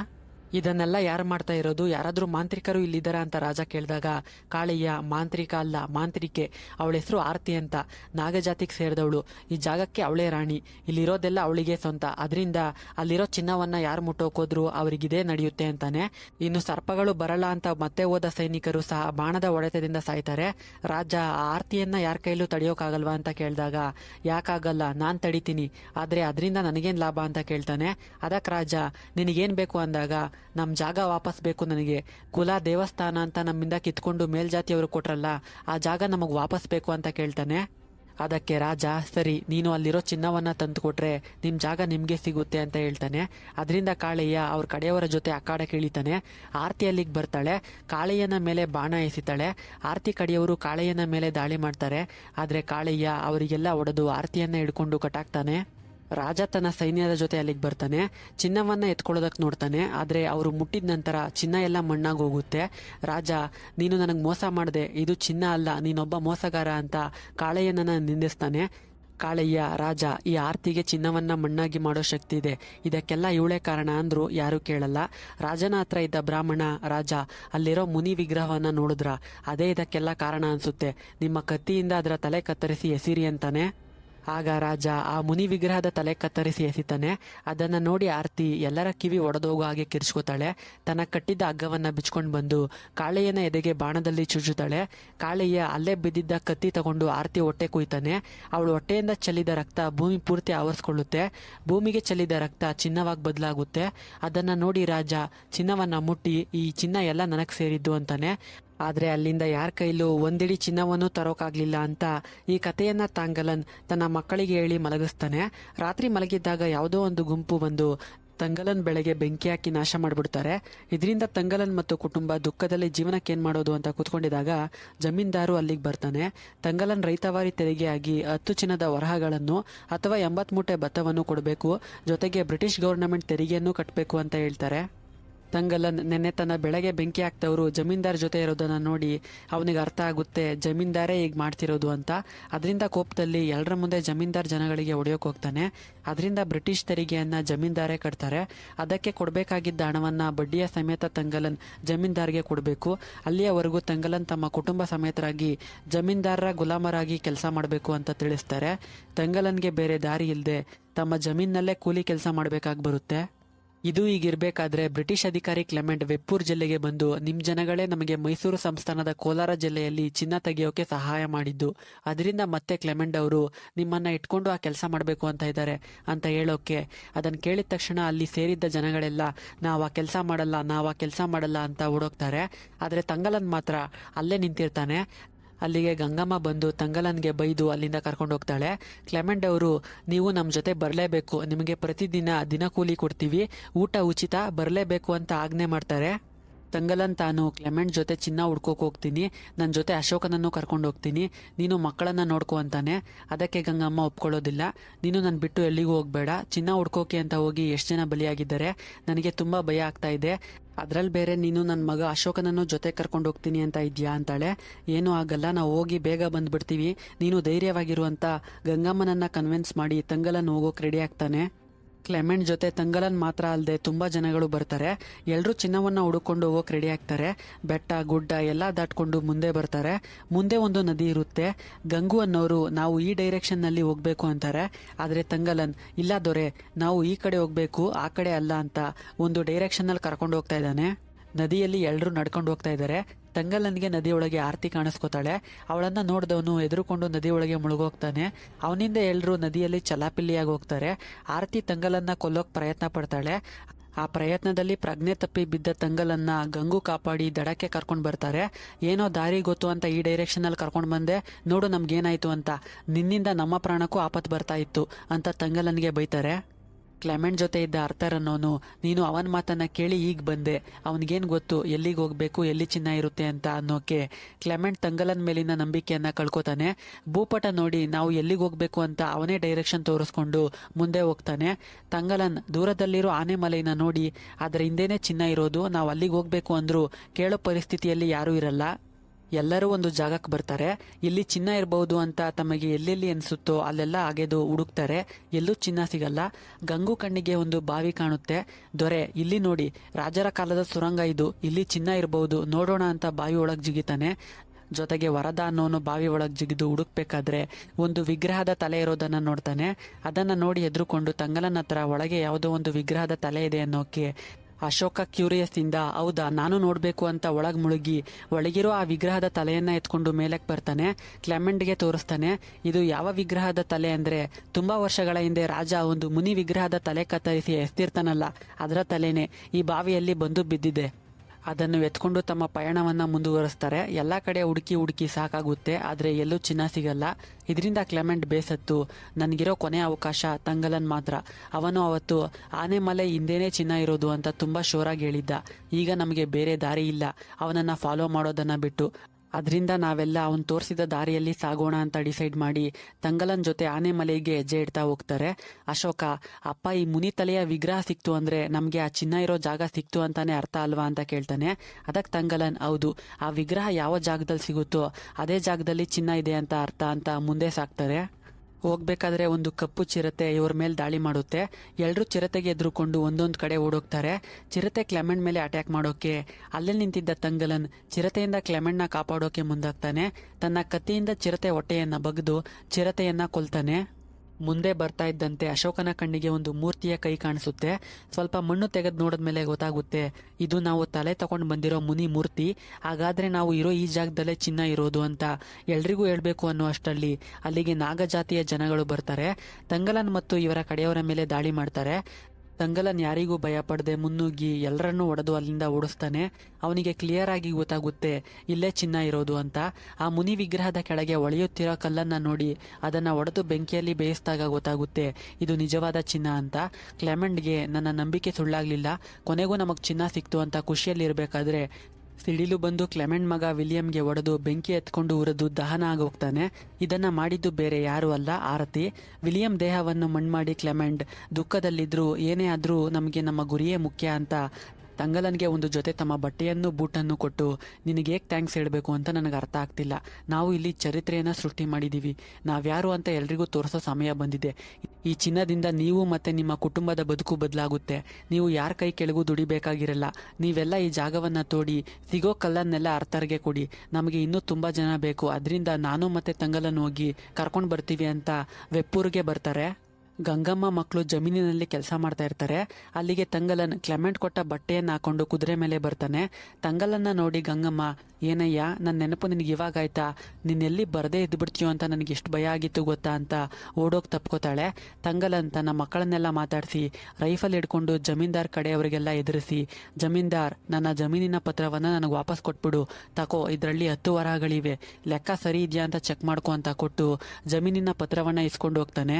ಇದನ್ನೆಲ್ಲ ಯಾರು ಮಾಡ್ತಾ ಇರೋದು ಯಾರಾದರೂ ಮಾಂತ್ರಿಕರು ಇಲ್ಲಿದ್ದಾರಾ ಅಂತ ರಾಜ ಕೇಳಿದಾಗ ಕಾಳಿಯ ಮಾಂತ್ರಿಕ ಅಲ್ಲ ಮಾಂತ್ರಿಕೆ ಅವಳ ಹೆಸರು ಆರತಿ ಅಂತ ನಾಗಜಾತಿಗೆ ಸೇರಿದವಳು ಈ ಜಾಗಕ್ಕೆ ಅವಳೇ ರಾಣಿ ಇಲ್ಲಿರೋದೆಲ್ಲ ಅವಳಿಗೆ ಸ್ವಂತ ಅದರಿಂದ ಅಲ್ಲಿರೋ ಚಿನ್ನವನ್ನ ಯಾರು ಮುಟ್ಟೋಕೋದ್ರು ಅವರಿಗಿದೇ ನಡೆಯುತ್ತೆ ಅಂತಾನೆ ಇನ್ನು ಸರ್ಪಗಳು ಬರಲ್ಲ ಅಂತ ಮತ್ತೆ ಹೋದ ಸೈನಿಕರು ಸಹ ಬಾಣದ ಒಡೆತದಿಂದ ಸಾಯ್ತಾರೆ ರಾಜ ಆ ಆರತಿಯನ್ನ ಯಾರ ಕೈಲೂ ತಡಿಯೋಕಾಗಲ್ವಾ ಅಂತ ಕೇಳಿದಾಗ ಯಾಕಾಗಲ್ಲ ನಾನು ತಡಿತೀನಿ ಆದರೆ ಅದರಿಂದ ನನಗೇನು ಲಾಭ ಅಂತ ಕೇಳ್ತಾನೆ ಅದಕ್ಕೆ ರಾಜ ನಿನಗೇನು ಬೇಕು ಅಂದಾಗ ನಮ್ಮ ಜಾಗ ವಾಪಸ್ ಬೇಕು ನನಗೆ ಕುಲ ದೇವಸ್ಥಾನ ಅಂತ ನಮ್ಮಿಂದ ಕಿತ್ಕೊಂಡು ಮೇಲ್ಜಾತಿಯವರು ಕೊಟ್ರಲ್ಲ ಆ ಜಾಗ ನಮಗೆ ವಾಪಸ್ ಬೇಕು ಅಂತ ಕೇಳ್ತಾನೆ ಅದಕ್ಕೆ ರಾಜ ಸರಿ ನೀನು ಅಲ್ಲಿರೋ ಚಿನ್ನವನ್ನು ತಂದು ಕೊಟ್ರೆ ನಿಮ್ಮ ಜಾಗ ನಿಮಗೆ ಸಿಗುತ್ತೆ ಅಂತ ಹೇಳ್ತಾನೆ ಅದರಿಂದ ಕಾಳಯ್ಯ ಅವ್ರ ಕಡೆಯವರ ಜೊತೆ ಅಕ್ಕಾಡ ಕೇಳಿತಾನೆ ಆರತಿ ಅಲ್ಲಿಗೆ ಬರ್ತಾಳೆ ಕಾಳಯ್ಯನ ಮೇಲೆ ಬಾಣ ಎಸಿತಾಳೆ ಆರತಿ ಕಡೆಯವರು ಕಾಳಯ್ಯನ ಮೇಲೆ ದಾಳಿ ಮಾಡ್ತಾರೆ ಆದರೆ ಕಾಳಯ್ಯ ಅವರಿಗೆಲ್ಲ ಒಡೆದು ಆರತಿಯನ್ನು ಹಿಡ್ಕೊಂಡು ಕಟಾಕ್ತಾನೆ ರಾಜ ತನ್ನ ಸೈನ್ಯದ ಜೊತೆ ಅಲ್ಲಿಗೆ ಬರ್ತಾನೆ ಚಿನ್ನವನ್ನ ಎತ್ಕೊಳ್ಳೋದಕ್ಕೆ ನೋಡ್ತಾನೆ ಆದ್ರೆ ಅವರು ಮುಟ್ಟಿದ ನಂತರ ಚಿನ್ನ ಎಲ್ಲ ಮಣ್ಣಾಗಿ ಹೋಗುತ್ತೆ ರಾಜ ನೀನು ನನಗೆ ಮೋಸ ಮಾಡಿದೆ ಇದು ಚಿನ್ನ ಅಲ್ಲ ನೀನೊಬ್ಬ ಮೋಸಗಾರ ಅಂತ ಕಾಳೆಯನ್ನ ನಿಂದಿಸ್ತಾನೆ ಕಾಳಯ್ಯ ರಾಜ ಈ ಆರ್ತಿಗೆ ಚಿನ್ನವನ್ನ ಮಣ್ಣಾಗಿ ಮಾಡೋ ಶಕ್ತಿ ಇದೆ ಇದಕ್ಕೆಲ್ಲ ಇವಳೇ ಕಾರಣ ಅಂದ್ರು ಯಾರು ಕೇಳಲ್ಲ ರಾಜನ ಹತ್ರ ಇದ್ದ ಬ್ರಾಹ್ಮಣ ರಾಜ ಅಲ್ಲಿರೋ ಮುನಿ ವಿಗ್ರಹವನ್ನ ನೋಡಿದ್ರ ಅದೇ ಇದಕ್ಕೆಲ್ಲ ಕಾರಣ ಅನ್ಸುತ್ತೆ ನಿಮ್ಮ ಕತ್ತಿಯಿಂದ ಅದರ ತಲೆ ಕತ್ತರಿಸಿ ಎಸಿರಿ ಅಂತಾನೆ ಆಗ ರಾಜ ಆ ಮುನಿ ವಿಗ್ರಹದ ತಲೆ ಕತ್ತರಿಸಿ ಎಸಿತಾನೆ ಅದನ್ನು ನೋಡಿ ಆರತಿ ಎಲ್ಲರ ಕಿವಿ ಒಡೆದೋಗು ಹಾಗೆ ಕಿರ್ಚ್ಕೋತಾಳೆ ತನ್ನ ಕಟ್ಟಿದ್ದ ಹಗ್ಗವನ್ನು ಬಿಚ್ಕೊಂಡು ಬಂದು ಕಾಳೆಯನ ಎದೆಗೆ ಬಾಣದಲ್ಲಿ ಚುಚ್ಚುತ್ತಾಳೆ ಕಾಳೆಯ ಅಲ್ಲೇ ಬಿದ್ದಿದ್ದ ಕತ್ತಿ ತಗೊಂಡು ಆರತಿ ಹೊಟ್ಟೆ ಕುಯ್ತಾನೆ ಅವಳು ಹೊಟ್ಟೆಯಿಂದ ಚೆಲ್ಲಿದ ರಕ್ತ ಭೂಮಿ ಪೂರ್ತಿ ಆವರಿಸ್ಕೊಳ್ಳುತ್ತೆ ಭೂಮಿಗೆ ಚೆಲ್ಲಿದ ರಕ್ತ ಚಿನ್ನವಾಗಿ ಬದಲಾಗುತ್ತೆ ಅದನ್ನು ನೋಡಿ ರಾಜ ಚಿನ್ನವನ್ನು ಮುಟ್ಟಿ ಈ ಚಿನ್ನ ಎಲ್ಲ ನನಗೆ ಸೇರಿದ್ದು ಅಂತಾನೆ ಆದರೆ ಅಲ್ಲಿಂದ ಯಾರ ಕೈಲೂ ಒಂದಿಡಿ ಚಿನ್ನವನ್ನು ತರೋಕಾಗ್ಲಿಲ್ಲ ಅಂತ ಈ ಕಥೆಯನ್ನ ತಾಂಗಲನ್ ತನ್ನ ಮಕ್ಕಳಿಗೆ ಹೇಳಿ ಮಲಗಿಸ್ತಾನೆ ರಾತ್ರಿ ಮಲಗಿದ್ದಾಗ ಯಾವುದೋ ಒಂದು ಗುಂಪು ಬಂದು ತಂಗಲನ್ ಬೆಳೆಗೆ ಬೆಂಕಿ ಹಾಕಿ ನಾಶ ಮಾಡಿಬಿಡ್ತಾರೆ ಇದರಿಂದ ತಂಗಲನ್ ಮತ್ತು ಕುಟುಂಬ ದುಃಖದಲ್ಲಿ ಜೀವನಕ್ಕೆ ಏನ್ ಮಾಡೋದು ಅಂತ ಕೂತ್ಕೊಂಡಿದಾಗ ಜಮೀನ್ದಾರು ಅಲ್ಲಿಗೆ ಬರ್ತಾನೆ ತಂಗಲನ್ ರೈತವಾರಿ ತೆರಿಗೆ ಆಗಿ ಹತ್ತು ಚಿನ್ನದ ವರಹಗಳನ್ನು ಅಥವಾ ಎಂಬತ್ ಮೂಟೆ ಭತ್ತವನ್ನು ಕೊಡಬೇಕು ಜೊತೆಗೆ ಬ್ರಿಟಿಷ್ ಗವರ್ನಮೆಂಟ್ ತೆರಿಗೆಯನ್ನು ಕಟ್ಟಬೇಕು ಅಂತ ಹೇಳ್ತಾರೆ ತಂಗಲನ್ ನೆನ್ನೆ ತನ್ನ ಬೆಳೆಗೆ ಬೆಂಕಿ ಹಾಕ್ತವರು ಜಮೀನ್ದಾರ್ ಜೊತೆ ಇರೋದನ್ನ ನೋಡಿ ಅವನಿಗೆ ಅರ್ಥ ಆಗುತ್ತೆ ಜಮೀನ್ದಾರೇ ಈಗ ಮಾಡ್ತಿರೋದು ಅಂತ ಅದರಿಂದ ಕೋಪದಲ್ಲಿ ಎಲ್ಲರ ಮುಂದೆ ಜಮೀನ್ದಾರ್ ಜನಗಳಿಗೆ ಹೊಡೆಯೋಕೆ ಹೋಗ್ತಾನೆ ಅದರಿಂದ ಬ್ರಿಟಿಷ್ ತೆರಿಗೆಯನ್ನ ಜಮೀನ್ದಾರೇ ಕಟ್ತಾರೆ ಅದಕ್ಕೆ ಕೊಡಬೇಕಾಗಿದ್ದ ಹಣವನ್ನ ಬಡ್ಡಿಯ ಸಮೇತ ತಂಗಲನ್ ಜಮೀನ್ದಾರ್ಗೆ ಕೊಡಬೇಕು ಅಲ್ಲಿಯವರೆಗೂ ತಂಗಲನ್ ತಮ್ಮ ಕುಟುಂಬ ಸಮೇತರಾಗಿ ಜಮೀನ್ದಾರರ ಗುಲಾಮರಾಗಿ ಕೆಲಸ ಮಾಡಬೇಕು ಅಂತ ತಿಳಿಸ್ತಾರೆ ತಂಗಲನ್ಗೆ ಬೇರೆ ದಾರಿ ಇಲ್ಲದೆ ತಮ್ಮ ಜಮೀನಲ್ಲೇ ಕೂಲಿ ಕೆಲಸ ಮಾಡಬೇಕಾಗಿ ಬರುತ್ತೆ ಇದು ಈಗಿರಬೇಕಾದ್ರೆ ಬ್ರಿಟಿಷ್ ಅಧಿಕಾರಿ ಕ್ಲೆಮೆಂಟ್ ವೆಪ್ಪೂರ್ ಜಿಲ್ಲೆಗೆ ಬಂದು ನಿಮ್ ಜನಗಳೇ ನಮಗೆ ಮೈಸೂರು ಸಂಸ್ಥಾನದ ಕೋಲಾರ ಜಿಲ್ಲೆಯಲ್ಲಿ ಚಿನ್ನ ತೆಗೆಯೋಕೆ ಸಹಾಯ ಮಾಡಿದ್ದು ಅದರಿಂದ ಮತ್ತೆ ಕ್ಲೆಮೆಂಟ್ ಅವರು ನಿಮ್ಮನ್ನ ಇಟ್ಕೊಂಡು ಆ ಕೆಲಸ ಮಾಡಬೇಕು ಅಂತ ಇದ್ದಾರೆ ಅಂತ ಹೇಳೋಕೆ ಅದನ್ನು ಕೇಳಿದ ತಕ್ಷಣ ಅಲ್ಲಿ ಸೇರಿದ್ದ ಜನಗಳೆಲ್ಲ ನಾವು ಆ ಕೆಲಸ ಮಾಡಲ್ಲ ನಾವು ಆ ಕೆಲಸ ಮಾಡಲ್ಲ ಅಂತ ಓಡೋಗ್ತಾರೆ ಆದರೆ ತಂಗಲನ್ ಮಾತ್ರ ಅಲ್ಲೇ ನಿಂತಿರ್ತಾನೆ ಅಲ್ಲಿಗೆ ಗಂಗಮ್ಮ ಬಂದು ತಂಗಲನ್ಗೆ ಬೈದು ಅಲ್ಲಿಂದ ಕರ್ಕೊಂಡು ಹೋಗ್ತಾಳೆ ಕ್ಲೆಮೆಂಟ್ ಅವರು ನೀವು ನಮ್ಮ ಜೊತೆ ಬರಲೇಬೇಕು ನಿಮಗೆ ಪ್ರತಿದಿನ ಕೂಲಿ ಕೊಡ್ತೀವಿ ಊಟ ಉಚಿತ ಬರಲೇಬೇಕು ಅಂತ ಆಜ್ಞೆ ಮಾಡ್ತಾರೆ ತಂಗಲನ್ ತಾನು ಕ್ಲೆಮೆಂಟ್ ಜೊತೆ ಚಿನ್ನ ಹುಡ್ಕೋಕೆ ಹೋಗ್ತೀನಿ ನನ್ನ ಜೊತೆ ಅಶೋಕನನ್ನು ಕರ್ಕೊಂಡು ಹೋಗ್ತೀನಿ ನೀನು ಮಕ್ಕಳನ್ನು ನೋಡ್ಕೊ ಅಂತಾನೆ ಅದಕ್ಕೆ ಗಂಗಮ್ಮ ಒಪ್ಕೊಳ್ಳೋದಿಲ್ಲ ನೀನು ನಾನು ಬಿಟ್ಟು ಎಲ್ಲಿಗೂ ಹೋಗಬೇಡ ಚಿನ್ನ ಹುಡ್ಕೋಕೆ ಅಂತ ಹೋಗಿ ಎಷ್ಟು ಜನ ಬಲಿಯಾಗಿದ್ದಾರೆ ನನಗೆ ತುಂಬ ಭಯ ಆಗ್ತಾ ಇದೆ ಅದ್ರಲ್ಲಿ ಬೇರೆ ನೀನು ನನ್ನ ಮಗ ಅಶೋಕನನ್ನು ಜೊತೆ ಕರ್ಕೊಂಡು ಹೋಗ್ತೀನಿ ಅಂತ ಇದ್ಯಾ ಅಂತಾಳೆ ಏನೂ ಆಗಲ್ಲ ನಾವು ಹೋಗಿ ಬೇಗ ಬಂದ್ಬಿಡ್ತೀವಿ ನೀನು ಧೈರ್ಯವಾಗಿರುವಂತ ಗಂಗಮ್ಮನನ್ನ ಕನ್ವಿನ್ಸ್ ಮಾಡಿ ತಂಗಲನ್ನು ಹೋಗೋಕೆ ರೆಡಿ ಆಗ್ತಾನೆ ಕ್ಲೆಮೆಂಟ್ ಜೊತೆ ತಂಗಲನ್ ಮಾತ್ರ ಅಲ್ಲದೆ ತುಂಬಾ ಜನಗಳು ಬರ್ತಾರೆ ಎಲ್ಲರೂ ಚಿನ್ನವನ್ನ ಹುಡುಕೊಂಡು ಹೋಗೋಕೆ ರೆಡಿ ಆಗ್ತಾರೆ ಬೆಟ್ಟ ಗುಡ್ಡ ಎಲ್ಲ ದಾಟ್ಕೊಂಡು ಮುಂದೆ ಬರ್ತಾರೆ ಮುಂದೆ ಒಂದು ನದಿ ಇರುತ್ತೆ ಗಂಗು ಅನ್ನೋರು ನಾವು ಈ ನಲ್ಲಿ ಹೋಗ್ಬೇಕು ಅಂತಾರೆ ಆದ್ರೆ ತಂಗಲನ್ ಇಲ್ಲ ದೊರೆ ನಾವು ಈ ಕಡೆ ಹೋಗ್ಬೇಕು ಆ ಕಡೆ ಅಲ್ಲ ಅಂತ ಒಂದು ನಲ್ಲಿ ಕರ್ಕೊಂಡು ಹೋಗ್ತಾ ಇದ್ದಾನೆ ನದಿಯಲ್ಲಿ ಎಲ್ಲರೂ ನಡ್ಕೊಂಡು ಹೋಗ್ತಾ ಇದ್ದಾರೆ ತಂಗಲನ್ಗೆ ನದಿಯೊಳಗೆ ಆರ್ತಿ ಕಾಣಿಸ್ಕೋತಾಳೆ ಅವಳನ್ನ ನೋಡಿದವನು ಎದುರುಕೊಂಡು ನದಿಯೊಳಗೆ ಮುಳುಗೋಗ್ತಾನೆ ಅವನಿಂದ ಎಲ್ಲರೂ ನದಿಯಲ್ಲಿ ಚಲಾಪಿಲ್ಲಿಯಾಗಿ ಹೋಗ್ತಾರೆ ಆರತಿ ತಂಗಲನ್ನ ಕೊಲ್ಲೋಕ್ ಪ್ರಯತ್ನ ಪಡ್ತಾಳೆ ಆ ಪ್ರಯತ್ನದಲ್ಲಿ ಪ್ರಜ್ಞೆ ತಪ್ಪಿ ಬಿದ್ದ ತಂಗಲನ್ನ ಗಂಗು ಕಾಪಾಡಿ ದಡಕ್ಕೆ ಕರ್ಕೊಂಡು ಬರ್ತಾರೆ ಏನೋ ದಾರಿ ಗೊತ್ತು ಅಂತ ಈ ಡೈರೆಕ್ಷನ್ ಅಲ್ಲಿ ಕರ್ಕೊಂಡು ಬಂದೆ ನೋಡು ಏನಾಯ್ತು ಅಂತ ನಿನ್ನಿಂದ ನಮ್ಮ ಪ್ರಾಣಕ್ಕೂ ಆಪತ್ತು ಬರ್ತಾ ಇತ್ತು ಅಂತ ತಂಗಲನ್ಗೆ ಬೈತಾರೆ ಕ್ಲೈಮೆಂಟ್ ಜೊತೆ ಇದ್ದ ಅರ್ಥರನ್ನೋನು ನೀನು ಅವನ ಮಾತನ್ನ ಕೇಳಿ ಈಗ ಬಂದೆ ಅವ್ನಿಗೇನು ಗೊತ್ತು ಎಲ್ಲಿಗೆ ಹೋಗಬೇಕು ಎಲ್ಲಿ ಚಿನ್ನ ಇರುತ್ತೆ ಅಂತ ಅನ್ನೋಕೆ ಕ್ಲೈಮೆಂಟ್ ತಂಗಲನ್ ಮೇಲಿನ ನಂಬಿಕೆಯನ್ನ ಕಳ್ಕೊತಾನೆ ಭೂಪಟ ನೋಡಿ ನಾವು ಎಲ್ಲಿಗೆ ಹೋಗಬೇಕು ಅಂತ ಅವನೇ ಡೈರೆಕ್ಷನ್ ತೋರಿಸ್ಕೊಂಡು ಮುಂದೆ ಹೋಗ್ತಾನೆ ತಂಗಲನ್ ದೂರದಲ್ಲಿರೋ ಆನೆ ಮಲೆಯನ್ನ ನೋಡಿ ಅದರ ಹಿಂದೆನೇ ಚಿನ್ನ ಇರೋದು ನಾವು ಅಲ್ಲಿಗೆ ಹೋಗಬೇಕು ಅಂದ್ರೂ ಕೇಳೋ ಪರಿಸ್ಥಿತಿಯಲ್ಲಿ ಯಾರೂ ಇರಲ್ಲ ಎಲ್ಲರೂ ಒಂದು ಜಾಗಕ್ಕೆ ಬರ್ತಾರೆ ಇಲ್ಲಿ ಚಿನ್ನ ಇರಬಹುದು ಅಂತ ತಮಗೆ ಎಲ್ಲೆಲ್ಲಿ ಅನಿಸುತ್ತೋ ಅಲ್ಲೆಲ್ಲ ಅಗೆದು ಹುಡುಕ್ತಾರೆ ಎಲ್ಲೂ ಚಿನ್ನ ಸಿಗಲ್ಲ ಗಂಗು ಕಣ್ಣಿಗೆ ಒಂದು ಬಾವಿ ಕಾಣುತ್ತೆ ದೊರೆ ಇಲ್ಲಿ ನೋಡಿ ರಾಜರ ಕಾಲದ ಸುರಂಗ ಇದು ಇಲ್ಲಿ ಚಿನ್ನ ಇರಬಹುದು ನೋಡೋಣ ಅಂತ ಬಾವಿ ಒಳಗೆ ಜಿಗಿತಾನೆ ಜೊತೆಗೆ ವರದ ಅನ್ನೋನು ಬಾವಿ ಒಳಗೆ ಜಿಗಿದು ಹುಡುಕ್ಬೇಕಾದ್ರೆ ಒಂದು ವಿಗ್ರಹದ ತಲೆ ಇರೋದನ್ನ ನೋಡ್ತಾನೆ ಅದನ್ನ ನೋಡಿ ಹೆದ್ರುಕೊಂಡು ತಂಗಲನ ಹತ್ರ ಒಳಗೆ ಯಾವುದೋ ಒಂದು ವಿಗ್ರಹದ ತಲೆ ಇದೆ ಅನ್ನೋಕೆ ಅಶೋಕ ಕ್ಯೂರಿಯಸ್ ಇಂದ ಹೌದಾ ನಾನು ನೋಡಬೇಕು ಅಂತ ಒಳಗೆ ಮುಳುಗಿ ಒಳಗಿರೋ ಆ ವಿಗ್ರಹದ ತಲೆಯನ್ನ ಎತ್ಕೊಂಡು ಮೇಲಕ್ಕೆ ಬರ್ತಾನೆ ಕ್ಲೆಮೆಂಟ್ಗೆ ತೋರಿಸ್ತಾನೆ ಇದು ಯಾವ ವಿಗ್ರಹದ ತಲೆ ಅಂದ್ರೆ ತುಂಬಾ ವರ್ಷಗಳ ಹಿಂದೆ ರಾಜ ಒಂದು ಮುನಿ ವಿಗ್ರಹದ ತಲೆ ಕತ್ತರಿಸಿ ಎಸ್ತಿರ್ತಾನಲ್ಲ ಅದರ ತಲೆನೇ ಈ ಬಾವಿಯಲ್ಲಿ ಬಂದು ಬಿದ್ದಿದೆ ಅದನ್ನು ಎತ್ಕೊಂಡು ತಮ್ಮ ಪಯಣವನ್ನು ಮುಂದುವರಿಸ್ತಾರೆ ಎಲ್ಲ ಕಡೆ ಹುಡುಕಿ ಹುಡುಕಿ ಸಾಕಾಗುತ್ತೆ ಆದರೆ ಎಲ್ಲೂ ಚಿನ್ನ ಸಿಗಲ್ಲ ಇದರಿಂದ ಕ್ಲೆಮೆಂಟ್ ಬೇಸತ್ತು ನನಗಿರೋ ಕೊನೆ ಅವಕಾಶ ತಂಗಲನ್ ಮಾತ್ರ ಅವನು ಅವತ್ತು ಆನೆ ಮಲೆ ಹಿಂದೇನೆ ಚಿನ್ನ ಇರೋದು ಅಂತ ತುಂಬ ಶೋರಾಗಿ ಹೇಳಿದ್ದ ಈಗ ನಮಗೆ ಬೇರೆ ದಾರಿ ಇಲ್ಲ ಅವನನ್ನು ಫಾಲೋ ಮಾಡೋದನ್ನು ಬಿಟ್ಟು ಅದರಿಂದ ನಾವೆಲ್ಲ ಅವನು ತೋರಿಸಿದ ದಾರಿಯಲ್ಲಿ ಸಾಗೋಣ ಅಂತ ಡಿಸೈಡ್ ಮಾಡಿ ತಂಗಲನ್ ಜೊತೆ ಮಲೆಗೆ ಹೆಜ್ಜೆ ಇಡ್ತಾ ಹೋಗ್ತಾರೆ ಅಶೋಕ ಅಪ್ಪ ಈ ಮುನಿ ತಲೆಯ ವಿಗ್ರಹ ಸಿಕ್ತು ಅಂದ್ರೆ ನಮಗೆ ಆ ಚಿನ್ನ ಇರೋ ಜಾಗ ಸಿಕ್ತು ಅಂತಾನೆ ಅರ್ಥ ಅಲ್ವಾ ಅಂತ ಕೇಳ್ತಾನೆ ಅದಕ್ಕೆ ತಂಗಲನ್ ಹೌದು ಆ ವಿಗ್ರಹ ಯಾವ ಜಾಗದಲ್ಲಿ ಸಿಗುತ್ತೋ ಅದೇ ಜಾಗದಲ್ಲಿ ಚಿನ್ನ ಇದೆ ಅಂತ ಅರ್ಥ ಅಂತ ಮುಂದೆ ಸಾಕ್ತಾರೆ ಹೋಗ್ಬೇಕಾದ್ರೆ ಒಂದು ಕಪ್ಪು ಚಿರತೆ ಇವ್ರ ಮೇಲೆ ದಾಳಿ ಮಾಡುತ್ತೆ ಎಲ್ಲರೂ ಚಿರತೆಗೆ ಎದುರುಕೊಂಡು ಒಂದೊಂದು ಕಡೆ ಓಡೋಗ್ತಾರೆ ಚಿರತೆ ಕ್ಲೆಮೆಂಟ್ ಮೇಲೆ ಅಟ್ಯಾಕ್ ಮಾಡೋಕೆ ಅಲ್ಲೇ ನಿಂತಿದ್ದ ತಂಗಲನ್ ಚಿರತೆಯಿಂದ ಕ್ಲೆಮೆಂಟ್ನ ಕಾಪಾಡೋಕೆ ಮುಂದಾಗ್ತಾನೆ ತನ್ನ ಕತ್ತಿಯಿಂದ ಚಿರತೆ ಹೊಟ್ಟೆಯನ್ನ ಬಗ್ದು ಚಿರತೆಯನ್ನ ಕೊಲ್ತಾನೆ ಮುಂದೆ ಬರ್ತಾ ಇದ್ದಂತೆ ಅಶೋಕನ ಕಣ್ಣಿಗೆ ಒಂದು ಮೂರ್ತಿಯ ಕೈ ಕಾಣಿಸುತ್ತೆ ಸ್ವಲ್ಪ ಮಣ್ಣು ತೆಗೆದು ಮೇಲೆ ಗೊತ್ತಾಗುತ್ತೆ ಇದು ನಾವು ತಲೆ ತಗೊಂಡು ಬಂದಿರೋ ಮುನಿ ಮೂರ್ತಿ ಹಾಗಾದ್ರೆ ನಾವು ಇರೋ ಈ ಜಾಗದಲ್ಲೇ ಚಿನ್ನ ಇರೋದು ಅಂತ ಎಲ್ರಿಗೂ ಹೇಳಬೇಕು ಅನ್ನೋ ಅಷ್ಟರಲ್ಲಿ ಅಲ್ಲಿಗೆ ನಾಗಜಾತಿಯ ಜನಗಳು ಬರ್ತಾರೆ ತಂಗಲನ್ ಮತ್ತು ಇವರ ಕಡೆಯವರ ಮೇಲೆ ದಾಳಿ ಮಾಡ್ತಾರೆ ತಂಗಲನ್ ಯಾರಿಗೂ ಭಯಪಡದೆ ಮುನ್ನುಗ್ಗಿ ಎಲ್ಲರನ್ನೂ ಒಡೆದು ಅಲ್ಲಿಂದ ಓಡಿಸ್ತಾನೆ ಅವನಿಗೆ ಕ್ಲಿಯರ್ ಆಗಿ ಗೊತ್ತಾಗುತ್ತೆ ಇಲ್ಲೇ ಚಿನ್ನ ಇರೋದು ಅಂತ ಆ ಮುನಿ ವಿಗ್ರಹದ ಕೆಳಗೆ ಒಳೆಯುತ್ತಿರೋ ಕಲ್ಲನ್ನ ನೋಡಿ ಅದನ್ನ ಒಡೆದು ಬೆಂಕಿಯಲ್ಲಿ ಬೇಯಿಸಿದಾಗ ಗೊತ್ತಾಗುತ್ತೆ ಇದು ನಿಜವಾದ ಚಿನ್ನ ಅಂತ ಕ್ಲೆಮೆಂಟ್ಗೆ ನನ್ನ ನಂಬಿಕೆ ಸುಳ್ಳಾಗ್ಲಿಲ್ಲ ಕೊನೆಗೂ ನಮಗೆ ಚಿನ್ನ ಸಿಕ್ತು ಅಂತ ಖುಷಿಯಲ್ಲಿ ಇರಬೇಕಾದ್ರೆ ಸಿಡಿಲು ಬಂದು ಕ್ಲೆಮೆಂಟ್ ಮಗ ವಿಲಿಯಂಗೆ ಒಡೆದು ಬೆಂಕಿ ಎತ್ಕೊಂಡು ಉರಿದು ದಹನ ಆಗೋಗ್ತಾನೆ ಇದನ್ನ ಮಾಡಿದ್ದು ಬೇರೆ ಯಾರು ಅಲ್ಲ ಆರತಿ ವಿಲಿಯಂ ದೇಹವನ್ನು ಮಣ್ಮಾಡಿ ಕ್ಲೆಮೆಂಟ್ ದುಃಖದಲ್ಲಿದ್ರು ಏನೇ ಆದ್ರೂ ನಮಗೆ ನಮ್ಮ ಗುರಿಯೇ ಮುಖ್ಯ ಅಂತ ತಂಗಲನ್ಗೆ ಒಂದು ಜೊತೆ ತಮ್ಮ ಬಟ್ಟೆಯನ್ನು ಬೂಟನ್ನು ಕೊಟ್ಟು ನಿನಗೆ ಹೇಗೆ ಥ್ಯಾಂಕ್ಸ್ ಹೇಳಬೇಕು ಅಂತ ನನಗೆ ಅರ್ಥ ಆಗ್ತಿಲ್ಲ ನಾವು ಇಲ್ಲಿ ಚರಿತ್ರೆಯನ್ನು ಸೃಷ್ಟಿ ಮಾಡಿದ್ದೀವಿ ನಾವ್ಯಾರು ಅಂತ ಎಲ್ರಿಗೂ ತೋರಿಸೋ ಸಮಯ ಬಂದಿದೆ ಈ ಚಿನ್ನದಿಂದ ನೀವು ಮತ್ತು ನಿಮ್ಮ ಕುಟುಂಬದ ಬದುಕು ಬದಲಾಗುತ್ತೆ ನೀವು ಯಾರ ಕೈ ಕೆಳಗೂ ದುಡಿಬೇಕಾಗಿರಲ್ಲ ನೀವೆಲ್ಲ ಈ ಜಾಗವನ್ನು ತೋಡಿ ಸಿಗೋ ಕಲ್ಲನ್ನೆಲ್ಲ ಅರ್ಥರಿಗೆ ಕೊಡಿ ನಮಗೆ ಇನ್ನೂ ತುಂಬ ಜನ ಬೇಕು ಅದರಿಂದ ನಾನು ಮತ್ತು ತಂಗಲನ್ನು ಹೋಗಿ ಕರ್ಕೊಂಡು ಬರ್ತೀವಿ ಅಂತ ವೆಪ್ಪೂರಿಗೆ ಬರ್ತಾರೆ ಗಂಗಮ್ಮ ಮಕ್ಕಳು ಜಮೀನಿನಲ್ಲಿ ಕೆಲಸ ಮಾಡ್ತಾ ಇರ್ತಾರೆ ಅಲ್ಲಿಗೆ ತಂಗಲನ್ ಕ್ಲೆಮೆಂಟ್ ಕೊಟ್ಟ ಬಟ್ಟೆಯನ್ನು ಹಾಕೊಂಡು ಕುದುರೆ ಮೇಲೆ ಬರ್ತಾನೆ ತಂಗಲನ್ನ ನೋಡಿ ಗಂಗಮ್ಮ ಏನಯ್ಯ ನನ್ನ ನೆನಪು ನಿನಗೆ ಇವಾಗ ಆಯ್ತಾ ನೀನೆಲ್ಲಿ ಬರದೇ ಇದ್ಬಿಡ್ತೀಯೋ ಅಂತ ನನಗೆ ಎಷ್ಟು ಭಯ ಆಗಿತ್ತು ಗೊತ್ತಾ ಅಂತ ಓಡೋಗಿ ತಪ್ಕೊತಾಳೆ ತಂಗಲನ್ ತನ್ನ ಮಕ್ಕಳನ್ನೆಲ್ಲ ಮಾತಾಡಿಸಿ ರೈಫಲ್ ಹಿಡ್ಕೊಂಡು ಜಮೀನ್ದಾರ್ ಕಡೆಯವರಿಗೆಲ್ಲ ಎದುರಿಸಿ ಜಮೀನ್ದಾರ್ ನನ್ನ ಜಮೀನಿನ ಪತ್ರವನ್ನು ನನಗೆ ವಾಪಸ್ ಕೊಟ್ಬಿಡು ತಕೋ ಇದರಲ್ಲಿ ಹತ್ತು ವರಗಳಿವೆ ಲೆಕ್ಕ ಸರಿ ಇದೆಯಾ ಅಂತ ಚೆಕ್ ಮಾಡ್ಕೊ ಅಂತ ಕೊಟ್ಟು ಜಮೀನಿನ ಪತ್ರವನ್ನು ಇಸ್ಕೊಂಡು ಹೋಗ್ತಾನೆ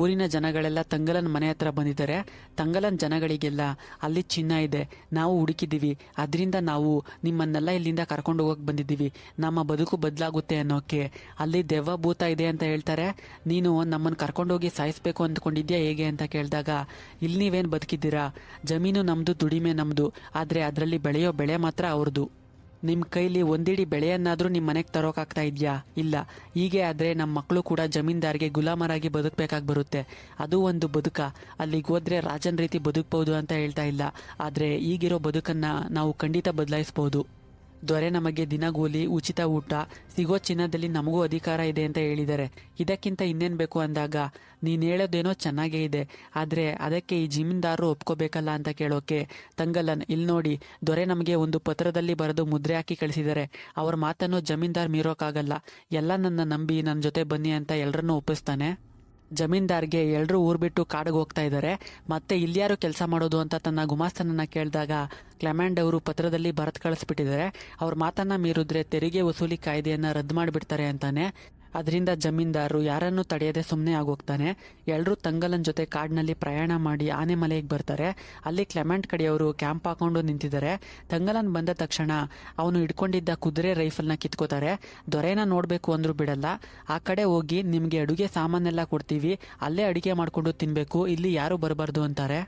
ಊರಿನ ಜನಗಳೆಲ್ಲ ತಂಗಲನ್ ಮನೆ ಹತ್ರ ಬಂದಿದ್ದಾರೆ ತಂಗಲನ್ ಜನಗಳಿಗೆಲ್ಲ ಅಲ್ಲಿ ಚಿನ್ನ ಇದೆ ನಾವು ಹುಡುಕಿದ್ದೀವಿ ಅದರಿಂದ ನಾವು ನಿಮ್ಮನ್ನೆಲ್ಲ ಇಲ್ಲಿಂದ ಕರ್ಕೊಂಡು ಹೋಗಕ್ಕೆ ಬಂದಿದ್ದೀವಿ ನಮ್ಮ ಬದುಕು ಬದಲಾಗುತ್ತೆ ಅನ್ನೋಕ್ಕೆ ಅಲ್ಲಿ ದೆವ್ವ ಭೂತ ಇದೆ ಅಂತ ಹೇಳ್ತಾರೆ ನೀನು ನಮ್ಮನ್ನು ಕರ್ಕೊಂಡೋಗಿ ಸಾಯಿಸ್ಬೇಕು ಅಂದ್ಕೊಂಡಿದ್ಯಾ ಹೇಗೆ ಅಂತ ಕೇಳಿದಾಗ ಇಲ್ಲಿ ನೀವೇನು ಬದುಕಿದ್ದೀರಾ ಜಮೀನು ನಮ್ಮದು ದುಡಿಮೆ ನಮ್ಮದು ಆದರೆ ಅದರಲ್ಲಿ ಬೆಳೆಯೋ ಬೆಳೆ ಮಾತ್ರ ಅವ್ರದ್ದು ನಿಮ್ಮ ಕೈಲಿ ಒಂದಿಡಿ ಬೆಳೆಯನ್ನಾದರೂ ನಿಮ್ಮ ಮನೆಗೆ ತರೋಕಾಗ್ತಾ ಇದೆಯಾ ಇಲ್ಲ ಹೀಗೆ ಆದರೆ ನಮ್ಮ ಮಕ್ಕಳು ಕೂಡ ಜಮೀನ್ದಾರಿಗೆ ಗುಲಾಮರಾಗಿ ಬದುಕಬೇಕಾಗಿ ಬರುತ್ತೆ ಅದು ಒಂದು ಬದುಕ ಅಲ್ಲಿಗೆ ಹೋದ್ರೆ ರಾಜನ ರೀತಿ ಬದುಕಬಹುದು ಅಂತ ಹೇಳ್ತಾ ಇಲ್ಲ ಆದರೆ ಈಗಿರೋ ಬದುಕನ್ನು ನಾವು ಖಂಡಿತ ಬದಲಾಯಿಸ್ಬೋದು ದೊರೆ ನಮಗೆ ದಿನಗೂಲಿ ಉಚಿತ ಊಟ ಸಿಗೋ ಚಿನ್ನದಲ್ಲಿ ನಮಗೂ ಅಧಿಕಾರ ಇದೆ ಅಂತ ಹೇಳಿದ್ದಾರೆ ಇದಕ್ಕಿಂತ ಇನ್ನೇನು ಬೇಕು ಅಂದಾಗ ನೀನು ಹೇಳೋದೇನೋ ಚೆನ್ನಾಗೇ ಇದೆ ಆದರೆ ಅದಕ್ಕೆ ಈ ಜಮೀನ್ದಾರರು ಒಪ್ಕೋಬೇಕಲ್ಲ ಅಂತ ಕೇಳೋಕೆ ತಂಗಲನ್ ಇಲ್ಲಿ ನೋಡಿ ದೊರೆ ನಮಗೆ ಒಂದು ಪತ್ರದಲ್ಲಿ ಬರೆದು ಮುದ್ರೆ ಹಾಕಿ ಕಳಿಸಿದ್ದಾರೆ ಅವ್ರ ಮಾತನ್ನು ಜಮೀನ್ದಾರ್ ಮೀರೋಕ್ಕಾಗಲ್ಲ ಎಲ್ಲ ನನ್ನ ನಂಬಿ ನನ್ನ ಜೊತೆ ಬನ್ನಿ ಅಂತ ಎಲ್ಲರನ್ನೂ ಒಪ್ಪಿಸ್ತಾನೆ ಜಮೀನ್ದಾರ್ಗೆ ಎಲ್ಲರೂ ಊರು ಬಿಟ್ಟು ಕಾಡಿಗೆ ಹೋಗ್ತಾ ಇದ್ದಾರೆ ಮತ್ತೆ ಇಲ್ಲಿಯಾರು ಕೆಲಸ ಮಾಡೋದು ಅಂತ ತನ್ನ ಗುಮಾಸ್ತನನ್ನ ಕೇಳಿದಾಗ ಕ್ಲೆಮ್ಯಾಂಡ್ ಅವರು ಪತ್ರದಲ್ಲಿ ಭರತ್ ಕಳಿಸ್ಬಿಟ್ಟಿದ್ದಾರೆ ಅವ್ರ ಮಾತನ್ನ ಮೀರಿದ್ರೆ ತೆರಿಗೆ ವಸೂಲಿ ಕಾಯ್ದೆಯನ್ನ ರದ್ದು ಮಾಡಿಬಿಡ್ತಾರೆ ಅಂತಾನೆ ಅದರಿಂದ ಜಮೀನ್ದಾರರು ಯಾರನ್ನು ತಡೆಯದೆ ಸುಮ್ಮನೆ ಆಗೋಗ್ತಾನೆ ಎಲ್ಲರೂ ತಂಗಲನ್ ಜೊತೆ ಕಾಡಿನಲ್ಲಿ ಪ್ರಯಾಣ ಮಾಡಿ ಆನೆ ಮಲೆಗೆ ಬರ್ತಾರೆ ಅಲ್ಲಿ ಕ್ಲೆಮೆಂಟ್ ಕಡೆಯವರು ಕ್ಯಾಂಪ್ ಹಾಕೊಂಡು ನಿಂತಿದ್ದಾರೆ ತಂಗಲನ್ ಬಂದ ತಕ್ಷಣ ಅವನು ಹಿಡ್ಕೊಂಡಿದ್ದ ಕುದುರೆ ರೈಫಲ್ನ ಕಿತ್ಕೋತಾರೆ ದೊರೆನ ನೋಡಬೇಕು ಅಂದ್ರೂ ಬಿಡಲ್ಲ ಆ ಕಡೆ ಹೋಗಿ ನಿಮಗೆ ಅಡುಗೆ ಸಾಮಾನೆಲ್ಲ ಕೊಡ್ತೀವಿ ಅಲ್ಲೇ ಅಡುಗೆ ಮಾಡಿಕೊಂಡು ತಿನ್ನಬೇಕು ಇಲ್ಲಿ ಯಾರು ಬರಬಾರ್ದು ಅಂತಾರೆ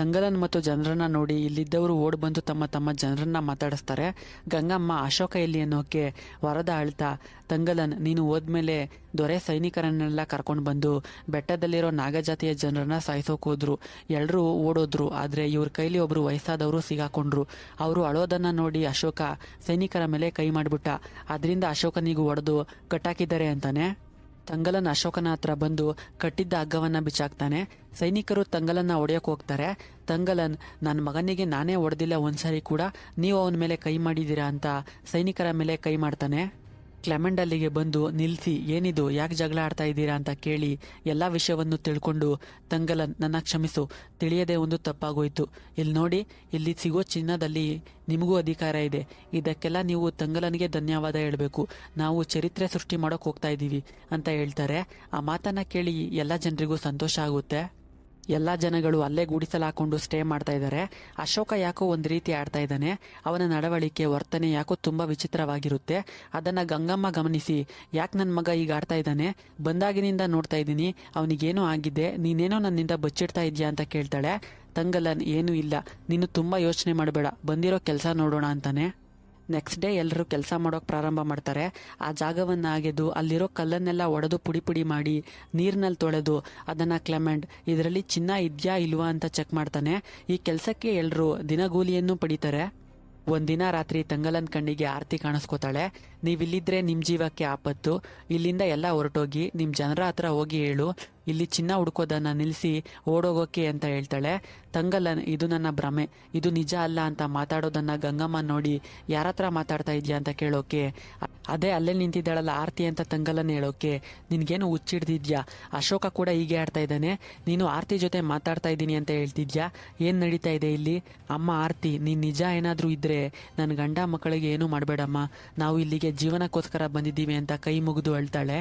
ತಂಗಲನ್ ಮತ್ತು ಜನರನ್ನ ನೋಡಿ ಇಲ್ಲಿದ್ದವರು ಓಡ್ ಬಂದು ತಮ್ಮ ತಮ್ಮ ಜನರನ್ನ ಮಾತಾಡಿಸ್ತಾರೆ ಗಂಗಮ್ಮ ಅಶೋಕ ಎಲ್ಲಿ ಅನ್ನೋಕೆ ವರದ ಅಳ್ತಾ ತಂಗಲನ್ ನೀನು ಹೋದ್ಮೇಲೆ ದೊರೆ ಸೈನಿಕರನ್ನೆಲ್ಲ ಕರ್ಕೊಂಡು ಬಂದು ಬೆಟ್ಟದಲ್ಲಿರೋ ನಾಗಜಾತಿಯ ಜನರನ್ನ ಸಾಯಿಸೋಕೆ ಹೋದ್ರು ಎಲ್ಲರೂ ಓಡೋದ್ರು ಆದರೆ ಇವ್ರ ಕೈಲಿ ಒಬ್ರು ವಯಸ್ಸಾದವರು ಸಿಗಾಕೊಂಡ್ರು ಅವರು ಅಳೋದನ್ನ ನೋಡಿ ಅಶೋಕ ಸೈನಿಕರ ಮೇಲೆ ಕೈ ಮಾಡಿಬಿಟ್ಟ ಅದರಿಂದ ಅಶೋಕನಿಗೂ ಒಡೆದು ಕಟ್ಟಾಕಿದ್ದಾರೆ ಅಂತಾನೆ ತಂಗಲನ್ ಅಶೋಕನ ಹತ್ರ ಬಂದು ಕಟ್ಟಿದ್ದ ಹಗ್ಗವನ್ನ ಬಿಚ್ಚಾಕ್ತಾನೆ ಸೈನಿಕರು ತಂಗಲನ್ನ ಒಡೆಯಕ್ ಹೋಗ್ತಾರೆ ತಂಗಲನ್ ನನ್ನ ಮಗನಿಗೆ ನಾನೇ ಒಡೆದಿಲ್ಲ ಒಂದ್ಸರಿ ಕೂಡ ನೀವು ಅವನ ಮೇಲೆ ಕೈ ಮಾಡಿದೀರಾ ಅಂತ ಸೈನಿಕರ ಮೇಲೆ ಕೈ ಮಾಡ್ತಾನೆ ಕ್ಲೆಮೆಂಡ್ ಅಲ್ಲಿಗೆ ಬಂದು ನಿಲ್ಲಿಸಿ ಏನಿದು ಯಾಕೆ ಜಗಳ ಆಡ್ತಾ ಇದ್ದೀರಾ ಅಂತ ಕೇಳಿ ಎಲ್ಲ ವಿಷಯವನ್ನು ತಿಳ್ಕೊಂಡು ತಂಗಲನ್ ನನ್ನ ಕ್ಷಮಿಸು ತಿಳಿಯದೆ ಒಂದು ತಪ್ಪಾಗೋಯ್ತು ಇಲ್ಲಿ ನೋಡಿ ಇಲ್ಲಿ ಸಿಗೋ ಚಿನ್ನದಲ್ಲಿ ನಿಮಗೂ ಅಧಿಕಾರ ಇದೆ ಇದಕ್ಕೆಲ್ಲ ನೀವು ತಂಗಲನಿಗೆ ಧನ್ಯವಾದ ಹೇಳಬೇಕು ನಾವು ಚರಿತ್ರೆ ಸೃಷ್ಟಿ ಮಾಡೋಕೆ ಹೋಗ್ತಾ ಇದ್ದೀವಿ ಅಂತ ಹೇಳ್ತಾರೆ ಆ ಮಾತನ್ನ ಕೇಳಿ ಎಲ್ಲ ಜನರಿಗೂ ಸಂತೋಷ ಆಗುತ್ತೆ ಎಲ್ಲ ಜನಗಳು ಅಲ್ಲೇ ಗುಡಿಸಲಾಕೊಂಡು ಸ್ಟೇ ಮಾಡ್ತಾ ಇದ್ದಾರೆ ಅಶೋಕ ಯಾಕೋ ಒಂದು ರೀತಿ ಆಡ್ತಾ ಇದ್ದಾನೆ ಅವನ ನಡವಳಿಕೆ ವರ್ತನೆ ಯಾಕೋ ತುಂಬ ವಿಚಿತ್ರವಾಗಿರುತ್ತೆ ಅದನ್ನು ಗಂಗಮ್ಮ ಗಮನಿಸಿ ಯಾಕೆ ನನ್ನ ಮಗ ಈಗ ಆಡ್ತಾ ಇದ್ದಾನೆ ಬಂದಾಗಿನಿಂದ ನೋಡ್ತಾ ಇದ್ದೀನಿ ಅವನಿಗೇನೋ ಆಗಿದೆ ನೀನೇನೋ ನನ್ನಿಂದ ಬಚ್ಚಿಡ್ತಾ ಇದೆಯಾ ಅಂತ ಕೇಳ್ತಾಳೆ ತಂಗಲ್ಲ ಏನೂ ಇಲ್ಲ ನೀನು ತುಂಬ ಯೋಚನೆ ಮಾಡಬೇಡ ಬಂದಿರೋ ಕೆಲಸ ನೋಡೋಣ ಅಂತಾನೆ ನೆಕ್ಸ್ಟ್ ಡೇ ಎಲ್ಲರೂ ಕೆಲಸ ಮಾಡೋಕೆ ಪ್ರಾರಂಭ ಮಾಡ್ತಾರೆ ಆ ಜಾಗವನ್ನು ಅಗೆದು ಅಲ್ಲಿರೋ ಕಲ್ಲನ್ನೆಲ್ಲ ಒಡೆದು ಪುಡಿ ಪುಡಿ ಮಾಡಿ ನೀರಿನಲ್ಲಿ ತೊಳೆದು ಅದನ್ನು ಕ್ಲೆಮೆಂಟ್ ಇದರಲ್ಲಿ ಚಿನ್ನ ಇದೆಯಾ ಇಲ್ವಾ ಅಂತ ಚೆಕ್ ಮಾಡ್ತಾನೆ ಈ ಕೆಲಸಕ್ಕೆ ಎಲ್ಲರೂ ದಿನಗೂಲಿಯನ್ನು ಪಡಿತಾರೆ ಒಂದಿನ ರಾತ್ರಿ ತಂಗಲನ್ ಕಣ್ಣಿಗೆ ಆರತಿ ಕಾಣಿಸ್ಕೋತಾಳೆ ನೀವಿಲ್ಲಿದ್ರೆ ನಿಮ್ಮ ಜೀವಕ್ಕೆ ಆಪತ್ತು ಇಲ್ಲಿಂದ ಎಲ್ಲ ಹೊರಟೋಗಿ ನಿಮ್ಮ ಜನರ ಹತ್ರ ಹೋಗಿ ಹೇಳು ಇಲ್ಲಿ ಚಿನ್ನ ಹುಡುಕೋದನ್ನ ನಿಲ್ಲಿಸಿ ಓಡೋಗೋಕೆ ಅಂತ ಹೇಳ್ತಾಳೆ ತಂಗಲ್ಲ ಇದು ನನ್ನ ಭ್ರಮೆ ಇದು ನಿಜ ಅಲ್ಲ ಅಂತ ಮಾತಾಡೋದನ್ನ ಗಂಗಮ್ಮ ನೋಡಿ ಯಾರ ಹತ್ರ ಮಾತಾಡ್ತಾ ಇದೆಯಾ ಅಂತ ಕೇಳೋಕೆ ಅದೇ ಅಲ್ಲೇ ನಿಂತಿದ್ದಾಳಲ್ಲ ಆರತಿ ಅಂತ ತಂಗಲ್ಲನ್ನು ಹೇಳೋಕೆ ನಿನ್ಗೇನು ಹುಚ್ಚಿಡ್ದಿದ್ಯಾ ಅಶೋಕ ಕೂಡ ಹೀಗೆ ಆಡ್ತಾ ಇದ್ದಾನೆ ನೀನು ಆರತಿ ಜೊತೆ ಮಾತಾಡ್ತಾ ಇದ್ದೀನಿ ಅಂತ ಹೇಳ್ತಿದ್ಯಾ ಏನು ನಡೀತಾ ಇದೆ ಇಲ್ಲಿ ಅಮ್ಮ ಆರತಿ ನೀನು ನಿಜ ಏನಾದರೂ ಇದ್ದರೆ ನನ್ನ ಗಂಡ ಮಕ್ಕಳಿಗೆ ಏನೂ ಮಾಡಬೇಡಮ್ಮ ನಾವು ಇಲ್ಲಿಗೆ ಜೀವನಕ್ಕೋಸ್ಕರ ಬಂದಿದ್ದೀವಿ ಅಂತ ಕೈ ಮುಗಿದು ಅಳ್ತಾಳೆ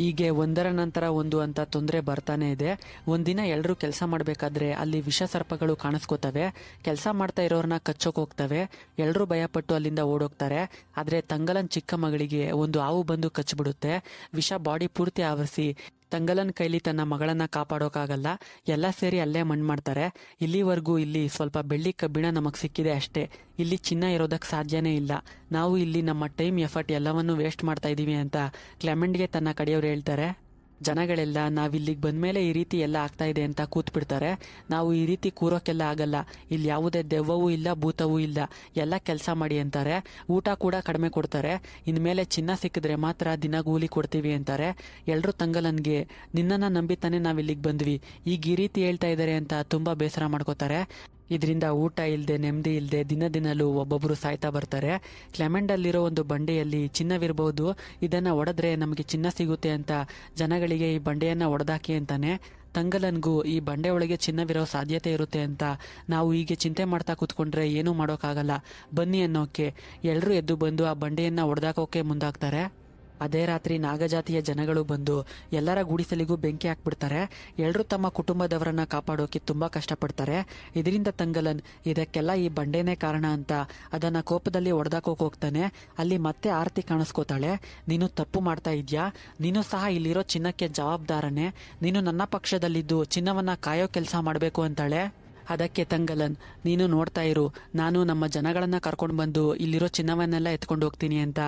ಹೀಗೆ ಒಂದರ ನಂತರ ಒಂದು ಅಂತ ತೊಂದರೆ ಬರ್ತಾನೆ ಇದೆ ಒಂದಿನ ಎಲ್ಲರೂ ಕೆಲಸ ಮಾಡಬೇಕಾದ್ರೆ ಅಲ್ಲಿ ವಿಷ ಸರ್ಪಗಳು ಕಾಣಿಸ್ಕೋತವೆ ಕೆಲಸ ಮಾಡ್ತಾ ಇರೋರನ್ನ ಕಚ್ಚೋಕೆ ಹೋಗ್ತವೆ ಎಲ್ಲರೂ ಭಯಪಟ್ಟು ಅಲ್ಲಿಂದ ಓಡೋಗ್ತಾರೆ ಆದರೆ ತಂಗಲನ್ ಚಿಕ್ಕ ಮಗಳಿಗೆ ಒಂದು ಹಾವು ಬಂದು ಕಚ್ಚಿಬಿಡುತ್ತೆ ವಿಷ ಬಾಡಿ ಪೂರ್ತಿ ಆವರಿಸಿ ತಂಗಲನ್ ಕೈಲಿ ತನ್ನ ಮಗಳನ್ನ ಕಾಪಾಡೋಕಾಗಲ್ಲ ಎಲ್ಲ ಸೇರಿ ಅಲ್ಲೇ ಮಣ್ಣು ಮಾಡ್ತಾರೆ ಇಲ್ಲಿವರೆಗೂ ಇಲ್ಲಿ ಸ್ವಲ್ಪ ಬೆಳ್ಳಿ ಕಬ್ಬಿಣ ನಮಗೆ ಸಿಕ್ಕಿದೆ ಅಷ್ಟೇ ಇಲ್ಲಿ ಚಿನ್ನ ಇರೋದಕ್ಕೆ ಸಾಧ್ಯನೇ ಇಲ್ಲ ನಾವು ಇಲ್ಲಿ ನಮ್ಮ ಟೈಮ್ ಎಫರ್ಟ್ ಎಲ್ಲವನ್ನೂ ವೇಸ್ಟ್ ಮಾಡ್ತಾ ಇದೀವಿ ಅಂತ ಕ್ಲೆಮೆಂಟ್ಗೆ ತನ್ನ ಕಡೆಯವರು ಹೇಳ್ತಾರೆ ಜನಗಳೆಲ್ಲ ನಾವು ಇಲ್ಲಿಗೆ ಬಂದಮೇಲೆ ಈ ರೀತಿ ಎಲ್ಲ ಆಗ್ತಾ ಇದೆ ಅಂತ ಕೂತ್ ಬಿಡ್ತಾರೆ ನಾವು ಈ ರೀತಿ ಕೂರೋಕ್ಕೆಲ್ಲ ಆಗಲ್ಲ ಇಲ್ಲಿ ಯಾವುದೇ ದೆವ್ವವೂ ಇಲ್ಲ ಭೂತವೂ ಇಲ್ಲ ಎಲ್ಲ ಕೆಲಸ ಮಾಡಿ ಅಂತಾರೆ ಊಟ ಕೂಡ ಕಡಿಮೆ ಕೊಡ್ತಾರೆ ಇನ್ಮೇಲೆ ಚಿನ್ನ ಸಿಕ್ಕಿದ್ರೆ ಮಾತ್ರ ದಿನ ಕೊಡ್ತೀವಿ ಅಂತಾರೆ ಎಲ್ಲರೂ ತಂಗಲನ್ಗೆ ನಿನ್ನನ್ನ ನಂಬಿತಾನೆ ನಾವಿಲ್ಲಿಗೆ ನಾವು ಇಲ್ಲಿಗೆ ಬಂದ್ವಿ ಈಗ ಈ ರೀತಿ ಹೇಳ್ತಾ ಇದ್ದಾರೆ ಅಂತ ತುಂಬಾ ಬೇಸರ ಮಾಡ್ಕೋತಾರೆ ಇದರಿಂದ ಊಟ ಇಲ್ಲದೆ ನೆಮ್ಮದಿ ಇಲ್ಲದೆ ದಿನ ದಿನಲೂ ಒಬ್ಬೊಬ್ಬರು ಸಾಯ್ತಾ ಬರ್ತಾರೆ ಕ್ಲೆಮೆಂಡಲ್ಲಿರೋ ಒಂದು ಬಂಡೆಯಲ್ಲಿ ಚಿನ್ನವಿರಬಹುದು ಇದನ್ನು ಒಡೆದ್ರೆ ನಮಗೆ ಚಿನ್ನ ಸಿಗುತ್ತೆ ಅಂತ ಜನಗಳಿಗೆ ಈ ಬಂಡೆಯನ್ನು ಒಡೆದಾಕಿ ಅಂತಾನೆ ತಂಗಲನ್ಗೂ ಈ ಬಂಡೆ ಒಳಗೆ ಚಿನ್ನವಿರೋ ಸಾಧ್ಯತೆ ಇರುತ್ತೆ ಅಂತ ನಾವು ಹೀಗೆ ಚಿಂತೆ ಮಾಡ್ತಾ ಕೂತ್ಕೊಂಡ್ರೆ ಏನೂ ಮಾಡೋಕ್ಕಾಗಲ್ಲ ಬನ್ನಿ ಅನ್ನೋಕೆ ಎಲ್ಲರೂ ಎದ್ದು ಬಂದು ಆ ಬಂಡೆಯನ್ನು ಒಡೆದಾಕೋಕೆ ಮುಂದಾಗ್ತಾರೆ ಅದೇ ರಾತ್ರಿ ನಾಗಜಾತಿಯ ಜನಗಳು ಬಂದು ಎಲ್ಲರ ಗುಡಿಸಲಿಗೂ ಬೆಂಕಿ ಹಾಕ್ಬಿಡ್ತಾರೆ ಎಲ್ಲರೂ ತಮ್ಮ ಕುಟುಂಬದವರನ್ನ ಕಾಪಾಡೋಕೆ ತುಂಬಾ ಕಷ್ಟಪಡ್ತಾರೆ ಇದರಿಂದ ತಂಗಲನ್ ಇದಕ್ಕೆಲ್ಲ ಈ ಬಂಡೆನೇ ಕಾರಣ ಅಂತ ಅದನ್ನ ಕೋಪದಲ್ಲಿ ಒಡೆದಾಕೋಕ್ ಹೋಗ್ತಾನೆ ಅಲ್ಲಿ ಮತ್ತೆ ಆರತಿ ಕಾಣಿಸ್ಕೋತಾಳೆ ನೀನು ತಪ್ಪು ಮಾಡ್ತಾ ಇದ್ಯಾ ನೀನು ಸಹ ಇಲ್ಲಿರೋ ಚಿನ್ನಕ್ಕೆ ಜವಾಬ್ದಾರನೇ ನೀನು ನನ್ನ ಪಕ್ಷದಲ್ಲಿದ್ದು ಚಿನ್ನವನ್ನ ಕಾಯೋ ಕೆಲಸ ಮಾಡಬೇಕು ಅಂತಾಳೆ ಅದಕ್ಕೆ ತಂಗಲನ್ ನೀನು ನೋಡ್ತಾ ಇರು ನಾನು ನಮ್ಮ ಜನಗಳನ್ನ ಕರ್ಕೊಂಡು ಬಂದು ಇಲ್ಲಿರೋ ಚಿನ್ನವನ್ನೆಲ್ಲ ಎತ್ಕೊಂಡು ಹೋಗ್ತೀನಿ ಅಂತ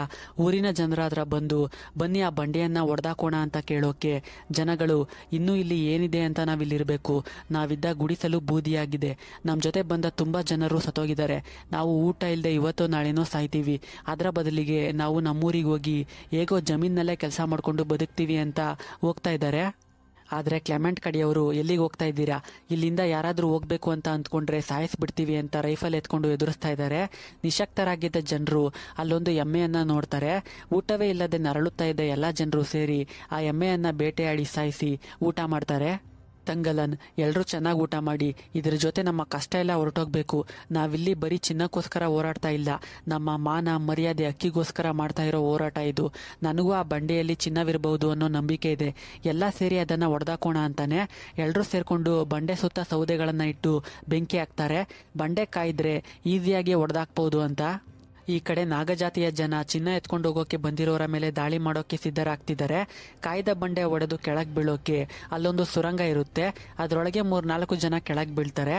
ಊರಿನ ಜನರಾದ್ರ ಬಂದು ಬನ್ನಿ ಆ ಬಂಡೆಯನ್ನ ಒಡೆದಾಕೋಣ ಅಂತ ಕೇಳೋಕೆ ಜನಗಳು ಇನ್ನೂ ಇಲ್ಲಿ ಏನಿದೆ ಅಂತ ನಾವಿಲ್ಲಿರಬೇಕು ನಾವಿದ್ದ ಗುಡಿಸಲು ಬೂದಿಯಾಗಿದೆ ನಮ್ಮ ಜೊತೆ ಬಂದ ತುಂಬ ಜನರು ಸತೋಗಿದ್ದಾರೆ ನಾವು ಊಟ ಇಲ್ಲದೆ ಇವತ್ತು ನಾಳೆನೋ ಸಾಯ್ತೀವಿ ಅದರ ಬದಲಿಗೆ ನಾವು ನಮ್ಮೂರಿಗೆ ಹೋಗಿ ಹೇಗೋ ಜಮೀನಲ್ಲೇ ಕೆಲಸ ಮಾಡಿಕೊಂಡು ಬದುಕ್ತೀವಿ ಅಂತ ಹೋಗ್ತಾ ಇದ್ದಾರೆ ಆದರೆ ಕ್ಲೆಮೆಂಟ್ ಕಡೆಯವರು ಎಲ್ಲಿಗೆ ಹೋಗ್ತಾ ಇದ್ದೀರಾ ಇಲ್ಲಿಂದ ಯಾರಾದರೂ ಹೋಗಬೇಕು ಅಂತ ಅಂದ್ಕೊಂಡ್ರೆ ಸಾಯಿಸ್ಬಿಡ್ತೀವಿ ಅಂತ ರೈಫಲ್ ಎತ್ಕೊಂಡು ಎದುರಿಸ್ತಾ ಇದ್ದಾರೆ ನಿಶಕ್ತರಾಗಿದ್ದ ಜನರು ಅಲ್ಲೊಂದು ಎಮ್ಮೆಯನ್ನು ನೋಡ್ತಾರೆ ಊಟವೇ ಇಲ್ಲದೆ ನರಳುತ್ತಾ ಇದ್ದ ಎಲ್ಲ ಜನರು ಸೇರಿ ಆ ಎಮ್ಮೆಯನ್ನು ಬೇಟೆಯಾಡಿ ಸಾಯಿಸಿ ಊಟ ಮಾಡ್ತಾರೆ ತಂಗಲನ್ ಎಲ್ಲರೂ ಚೆನ್ನಾಗಿ ಊಟ ಮಾಡಿ ಇದ್ರ ಜೊತೆ ನಮ್ಮ ಕಷ್ಟ ಎಲ್ಲ ಹೊರಟೋಗ್ಬೇಕು ನಾವಿಲ್ಲಿ ಬರೀ ಚಿನ್ನಕ್ಕೋಸ್ಕರ ಹೋರಾಡ್ತಾ ಇಲ್ಲ ನಮ್ಮ ಮಾನ ಮರ್ಯಾದೆ ಅಕ್ಕಿಗೋಸ್ಕರ ಮಾಡ್ತಾ ಇರೋ ಹೋರಾಟ ಇದು ನನಗೂ ಆ ಬಂಡೆಯಲ್ಲಿ ಚಿನ್ನವಿರಬಹುದು ಅನ್ನೋ ನಂಬಿಕೆ ಇದೆ ಎಲ್ಲ ಸೇರಿ ಅದನ್ನು ಒಡೆದಾಕೋಣ ಅಂತಾನೆ ಎಲ್ಲರೂ ಸೇರಿಕೊಂಡು ಬಂಡೆ ಸುತ್ತ ಸೌದೆಗಳನ್ನು ಇಟ್ಟು ಬೆಂಕಿ ಹಾಕ್ತಾರೆ ಬಂಡೆ ಕಾಯಿದ್ರೆ ಈಸಿಯಾಗಿ ಒಡೆದಾಕ್ಬೋದು ಅಂತ ಈ ಕಡೆ ನಾಗಜಾತಿಯ ಜನ ಚಿನ್ನ ಎತ್ಕೊಂಡು ಹೋಗೋಕೆ ಬಂದಿರೋರ ಮೇಲೆ ದಾಳಿ ಮಾಡೋಕೆ ಸಿದ್ಧರಾಗ್ತಿದ್ದಾರೆ ಕಾಯ್ದ ಬಂಡೆ ಒಡೆದು ಕೆಳಗೆ ಬೀಳೋಕೆ ಅಲ್ಲೊಂದು ಸುರಂಗ ಇರುತ್ತೆ ಅದರೊಳಗೆ ಮೂರ್ ನಾಲ್ಕು ಜನ ಕೆಳಗೆ ಬೀಳ್ತಾರೆ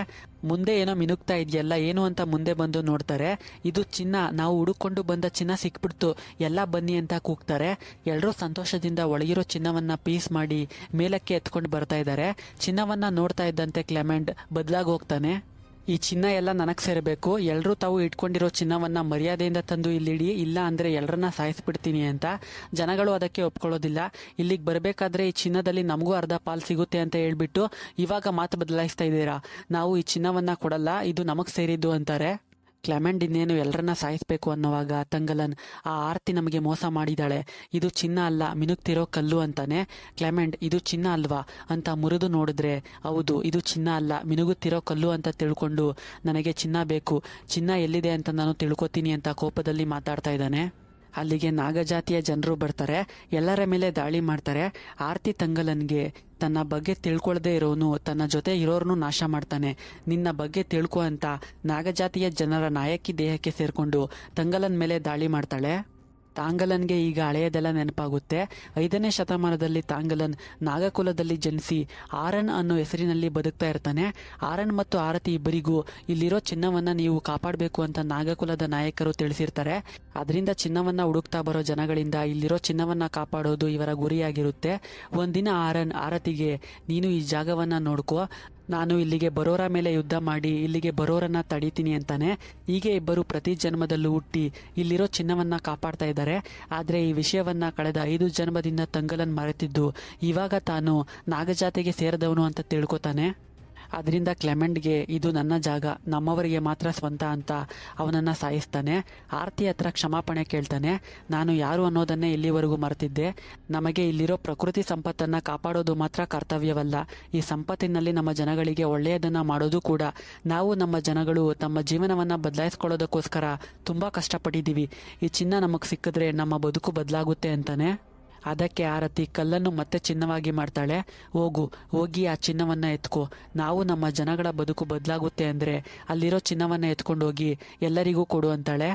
ಮುಂದೆ ಏನೋ ಮಿನುಕ್ತಾ ಇದೆಯಲ್ಲ ಏನು ಅಂತ ಮುಂದೆ ಬಂದು ನೋಡ್ತಾರೆ ಇದು ಚಿನ್ನ ನಾವು ಹುಡುಕೊಂಡು ಬಂದ ಚಿನ್ನ ಸಿಕ್ಬಿಡ್ತು ಎಲ್ಲ ಬನ್ನಿ ಅಂತ ಕೂಗ್ತಾರೆ ಎಲ್ಲರೂ ಸಂತೋಷದಿಂದ ಒಳಗಿರೋ ಚಿನ್ನವನ್ನ ಪೀಸ್ ಮಾಡಿ ಮೇಲಕ್ಕೆ ಎತ್ಕೊಂಡು ಬರ್ತಾ ಇದ್ದಾರೆ ಚಿನ್ನವನ್ನ ನೋಡ್ತಾ ಇದ್ದಂತೆ ಕ್ಲೆಮೆಂಟ್ ಬದಲಾಗಿ ಹೋಗ್ತಾನೆ ಈ ಚಿನ್ನ ಎಲ್ಲ ನನಗೆ ಸೇರಬೇಕು ಎಲ್ಲರೂ ತಾವು ಇಟ್ಕೊಂಡಿರೋ ಚಿನ್ನವನ್ನು ಮರ್ಯಾದೆಯಿಂದ ತಂದು ಇಲ್ಲಿಡಿ ಇಲ್ಲ ಅಂದರೆ ಎಲ್ಲರನ್ನ ಸಾಯಿಸ್ಬಿಡ್ತೀನಿ ಅಂತ ಜನಗಳು ಅದಕ್ಕೆ ಒಪ್ಕೊಳ್ಳೋದಿಲ್ಲ ಇಲ್ಲಿಗೆ ಬರಬೇಕಾದ್ರೆ ಈ ಚಿನ್ನದಲ್ಲಿ ನಮಗೂ ಅರ್ಧ ಪಾಲ್ ಸಿಗುತ್ತೆ ಅಂತ ಹೇಳ್ಬಿಟ್ಟು ಇವಾಗ ಮಾತು ಬದಲಾಯಿಸ್ತಾ ಇದ್ದೀರಾ ನಾವು ಈ ಚಿನ್ನವನ್ನು ಕೊಡಲ್ಲ ಇದು ನಮಗೆ ಸೇರಿದ್ದು ಅಂತಾರೆ ಕ್ಲೆಮೆಂಡ್ ಇನ್ನೇನು ಎಲ್ಲರನ್ನ ಸಾಯಿಸಬೇಕು ಅನ್ನೋವಾಗ ತಂಗಲನ್ ಆ ಆರ್ತಿ ನಮಗೆ ಮೋಸ ಮಾಡಿದಾಳೆ ಇದು ಚಿನ್ನ ಅಲ್ಲ ಮಿನುಗ್ತಿರೋ ಕಲ್ಲು ಅಂತಾನೆ ಕ್ಲೆಮೆಂಡ್ ಇದು ಚಿನ್ನ ಅಲ್ವಾ ಅಂತ ಮುರಿದು ನೋಡಿದ್ರೆ ಹೌದು ಇದು ಚಿನ್ನ ಅಲ್ಲ ಮಿನುಗುತ್ತಿರೋ ಕಲ್ಲು ಅಂತ ತಿಳ್ಕೊಂಡು ನನಗೆ ಚಿನ್ನ ಬೇಕು ಚಿನ್ನ ಎಲ್ಲಿದೆ ಅಂತ ನಾನು ತಿಳ್ಕೊತೀನಿ ಅಂತ ಕೋಪದಲ್ಲಿ ಮಾತಾಡ್ತಾ ಇದ್ದಾನೆ ಅಲ್ಲಿಗೆ ನಾಗಜಾತಿಯ ಜನರು ಬರ್ತಾರೆ ಎಲ್ಲರ ಮೇಲೆ ದಾಳಿ ಮಾಡ್ತಾರೆ ಆರ್ತಿ ತಂಗಲನ್ಗೆ ತನ್ನ ಬಗ್ಗೆ ತಿಳ್ಕೊಳ್ಳದೆ ಇರೋನು ತನ್ನ ಜೊತೆ ಇರೋರ್ನು ನಾಶ ಮಾಡ್ತಾನೆ ನಿನ್ನ ಬಗ್ಗೆ ತಿಳ್ಕೊ ಅಂತ ನಾಗಜಾತಿಯ ಜನರ ನಾಯಕಿ ದೇಹಕ್ಕೆ ಸೇರ್ಕೊಂಡು ತಂಗಲನ್ ಮೇಲೆ ದಾಳಿ ಮಾಡ್ತಾಳೆ ತಾಂಗಲನ್ಗೆ ಈಗ ಹಳೆಯದೆಲ್ಲ ನೆನಪಾಗುತ್ತೆ ಐದನೇ ಶತಮಾನದಲ್ಲಿ ತಾಂಗಲನ್ ನಾಗಕುಲದಲ್ಲಿ ಜನಿಸಿ ಆರನ್ ಅನ್ನೋ ಹೆಸರಿನಲ್ಲಿ ಬದುಕ್ತಾ ಇರ್ತಾನೆ ಆರನ್ ಮತ್ತು ಆರತಿ ಇಬ್ಬರಿಗೂ ಇಲ್ಲಿರೋ ಚಿನ್ನವನ್ನ ನೀವು ಕಾಪಾಡಬೇಕು ಅಂತ ನಾಗಕುಲದ ನಾಯಕರು ತಿಳಿಸಿರ್ತಾರೆ ಅದರಿಂದ ಚಿನ್ನವನ್ನ ಹುಡುಕ್ತಾ ಬರೋ ಜನಗಳಿಂದ ಇಲ್ಲಿರೋ ಚಿನ್ನವನ್ನ ಕಾಪಾಡೋದು ಇವರ ಗುರಿಯಾಗಿರುತ್ತೆ ಒಂದಿನ ಆರನ್ ಆರತಿಗೆ ನೀನು ಈ ಜಾಗವನ್ನ ನೋಡ್ಕೋ ನಾನು ಇಲ್ಲಿಗೆ ಬರೋರ ಮೇಲೆ ಯುದ್ಧ ಮಾಡಿ ಇಲ್ಲಿಗೆ ಬರೋರನ್ನ ತಡಿತೀನಿ ಅಂತಾನೆ ಹೀಗೆ ಇಬ್ಬರು ಪ್ರತಿ ಜನ್ಮದಲ್ಲೂ ಹುಟ್ಟಿ ಇಲ್ಲಿರೋ ಚಿನ್ನವನ್ನ ಕಾಪಾಡ್ತಾ ಇದ್ದಾರೆ ಆದರೆ ಈ ವಿಷಯವನ್ನ ಕಳೆದ ಐದು ಜನ್ಮದಿಂದ ತಂಗಲನ್ ಮರೆತಿದ್ದು ಇವಾಗ ತಾನು ನಾಗಜಾತೆಗೆ ಸೇರಿದವನು ಅಂತ ತಿಳ್ಕೊತಾನೆ ಅದರಿಂದ ಕ್ಲೆಮೆಂಟ್ಗೆ ಇದು ನನ್ನ ಜಾಗ ನಮ್ಮವರಿಗೆ ಮಾತ್ರ ಸ್ವಂತ ಅಂತ ಅವನನ್ನು ಸಾಯಿಸ್ತಾನೆ ಆರತಿ ಹತ್ರ ಕ್ಷಮಾಪಣೆ ಕೇಳ್ತಾನೆ ನಾನು ಯಾರು ಅನ್ನೋದನ್ನೇ ಇಲ್ಲಿವರೆಗೂ ಮರೆತಿದ್ದೆ ನಮಗೆ ಇಲ್ಲಿರೋ ಪ್ರಕೃತಿ ಸಂಪತ್ತನ್ನು ಕಾಪಾಡೋದು ಮಾತ್ರ ಕರ್ತವ್ಯವಲ್ಲ ಈ ಸಂಪತ್ತಿನಲ್ಲಿ ನಮ್ಮ ಜನಗಳಿಗೆ ಒಳ್ಳೆಯದನ್ನು ಮಾಡೋದು ಕೂಡ ನಾವು ನಮ್ಮ ಜನಗಳು ತಮ್ಮ ಜೀವನವನ್ನು ಬದಲಾಯಿಸ್ಕೊಳ್ಳೋದಕ್ಕೋಸ್ಕರ ತುಂಬ ಕಷ್ಟಪಟ್ಟಿದ್ದೀವಿ ಈ ಚಿನ್ನ ನಮಗೆ ಸಿಕ್ಕಿದ್ರೆ ನಮ್ಮ ಬದುಕು ಬದಲಾಗುತ್ತೆ ಅಂತಾನೆ ಅದಕ್ಕೆ ಆರತಿ ಕಲ್ಲನ್ನು ಮತ್ತೆ ಚಿನ್ನವಾಗಿ ಮಾಡ್ತಾಳೆ ಹೋಗು ಹೋಗಿ ಆ ಚಿನ್ನವನ್ನು ಎತ್ಕೊ ನಾವು ನಮ್ಮ ಜನಗಳ ಬದುಕು ಬದಲಾಗುತ್ತೆ ಅಂದರೆ ಅಲ್ಲಿರೋ ಚಿನ್ನವನ್ನು ಎತ್ಕೊಂಡೋಗಿ ಎಲ್ಲರಿಗೂ ಕೊಡು ಅಂತಾಳೆ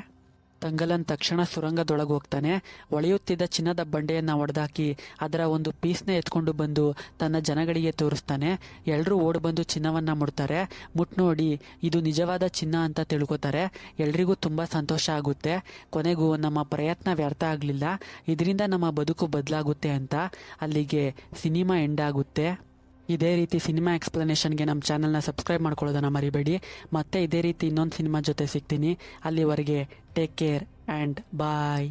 ತಂಗಲನ್ ತಕ್ಷಣ ಸುರಂಗದೊಳಗೆ ಹೋಗ್ತಾನೆ ಒಳೆಯುತ್ತಿದ್ದ ಚಿನ್ನದ ಬಂಡೆಯನ್ನು ಒಡೆದಾಕಿ ಅದರ ಒಂದು ಪೀಸ್ನ ಎತ್ಕೊಂಡು ಬಂದು ತನ್ನ ಜನಗಳಿಗೆ ತೋರಿಸ್ತಾನೆ ಎಲ್ಲರೂ ಓಡ್ ಬಂದು ಚಿನ್ನವನ್ನು ಮುಡ್ತಾರೆ ಮುಟ್ ನೋಡಿ ಇದು ನಿಜವಾದ ಚಿನ್ನ ಅಂತ ತಿಳ್ಕೊತಾರೆ ಎಲ್ರಿಗೂ ತುಂಬ ಸಂತೋಷ ಆಗುತ್ತೆ ಕೊನೆಗೂ ನಮ್ಮ ಪ್ರಯತ್ನ ವ್ಯರ್ಥ ಆಗಲಿಲ್ಲ ಇದರಿಂದ ನಮ್ಮ ಬದುಕು ಬದಲಾಗುತ್ತೆ ಅಂತ ಅಲ್ಲಿಗೆ ಸಿನಿಮಾ ಎಂಡ್ ಆಗುತ್ತೆ ಇದೇ ರೀತಿ ಸಿನಿಮಾ ಎಕ್ಸ್ಪ್ಲನೇಷನ್ಗೆ ನಮ್ಮ ಚಾನಲ್ನ ಸಬ್ಸ್ಕ್ರೈಬ್ ಮಾಡ್ಕೊಳ್ಳೋದನ್ನು ಮರಿಬೇಡಿ ಮತ್ತೆ ಇದೇ ರೀತಿ ಇನ್ನೊಂದು ಸಿನಿಮಾ ಜೊತೆ ಸಿಗ್ತೀನಿ ಅಲ್ಲಿವರೆಗೆ ಟೇಕ್ ಕೇರ್ ಆ್ಯಂಡ್ ಬಾಯ್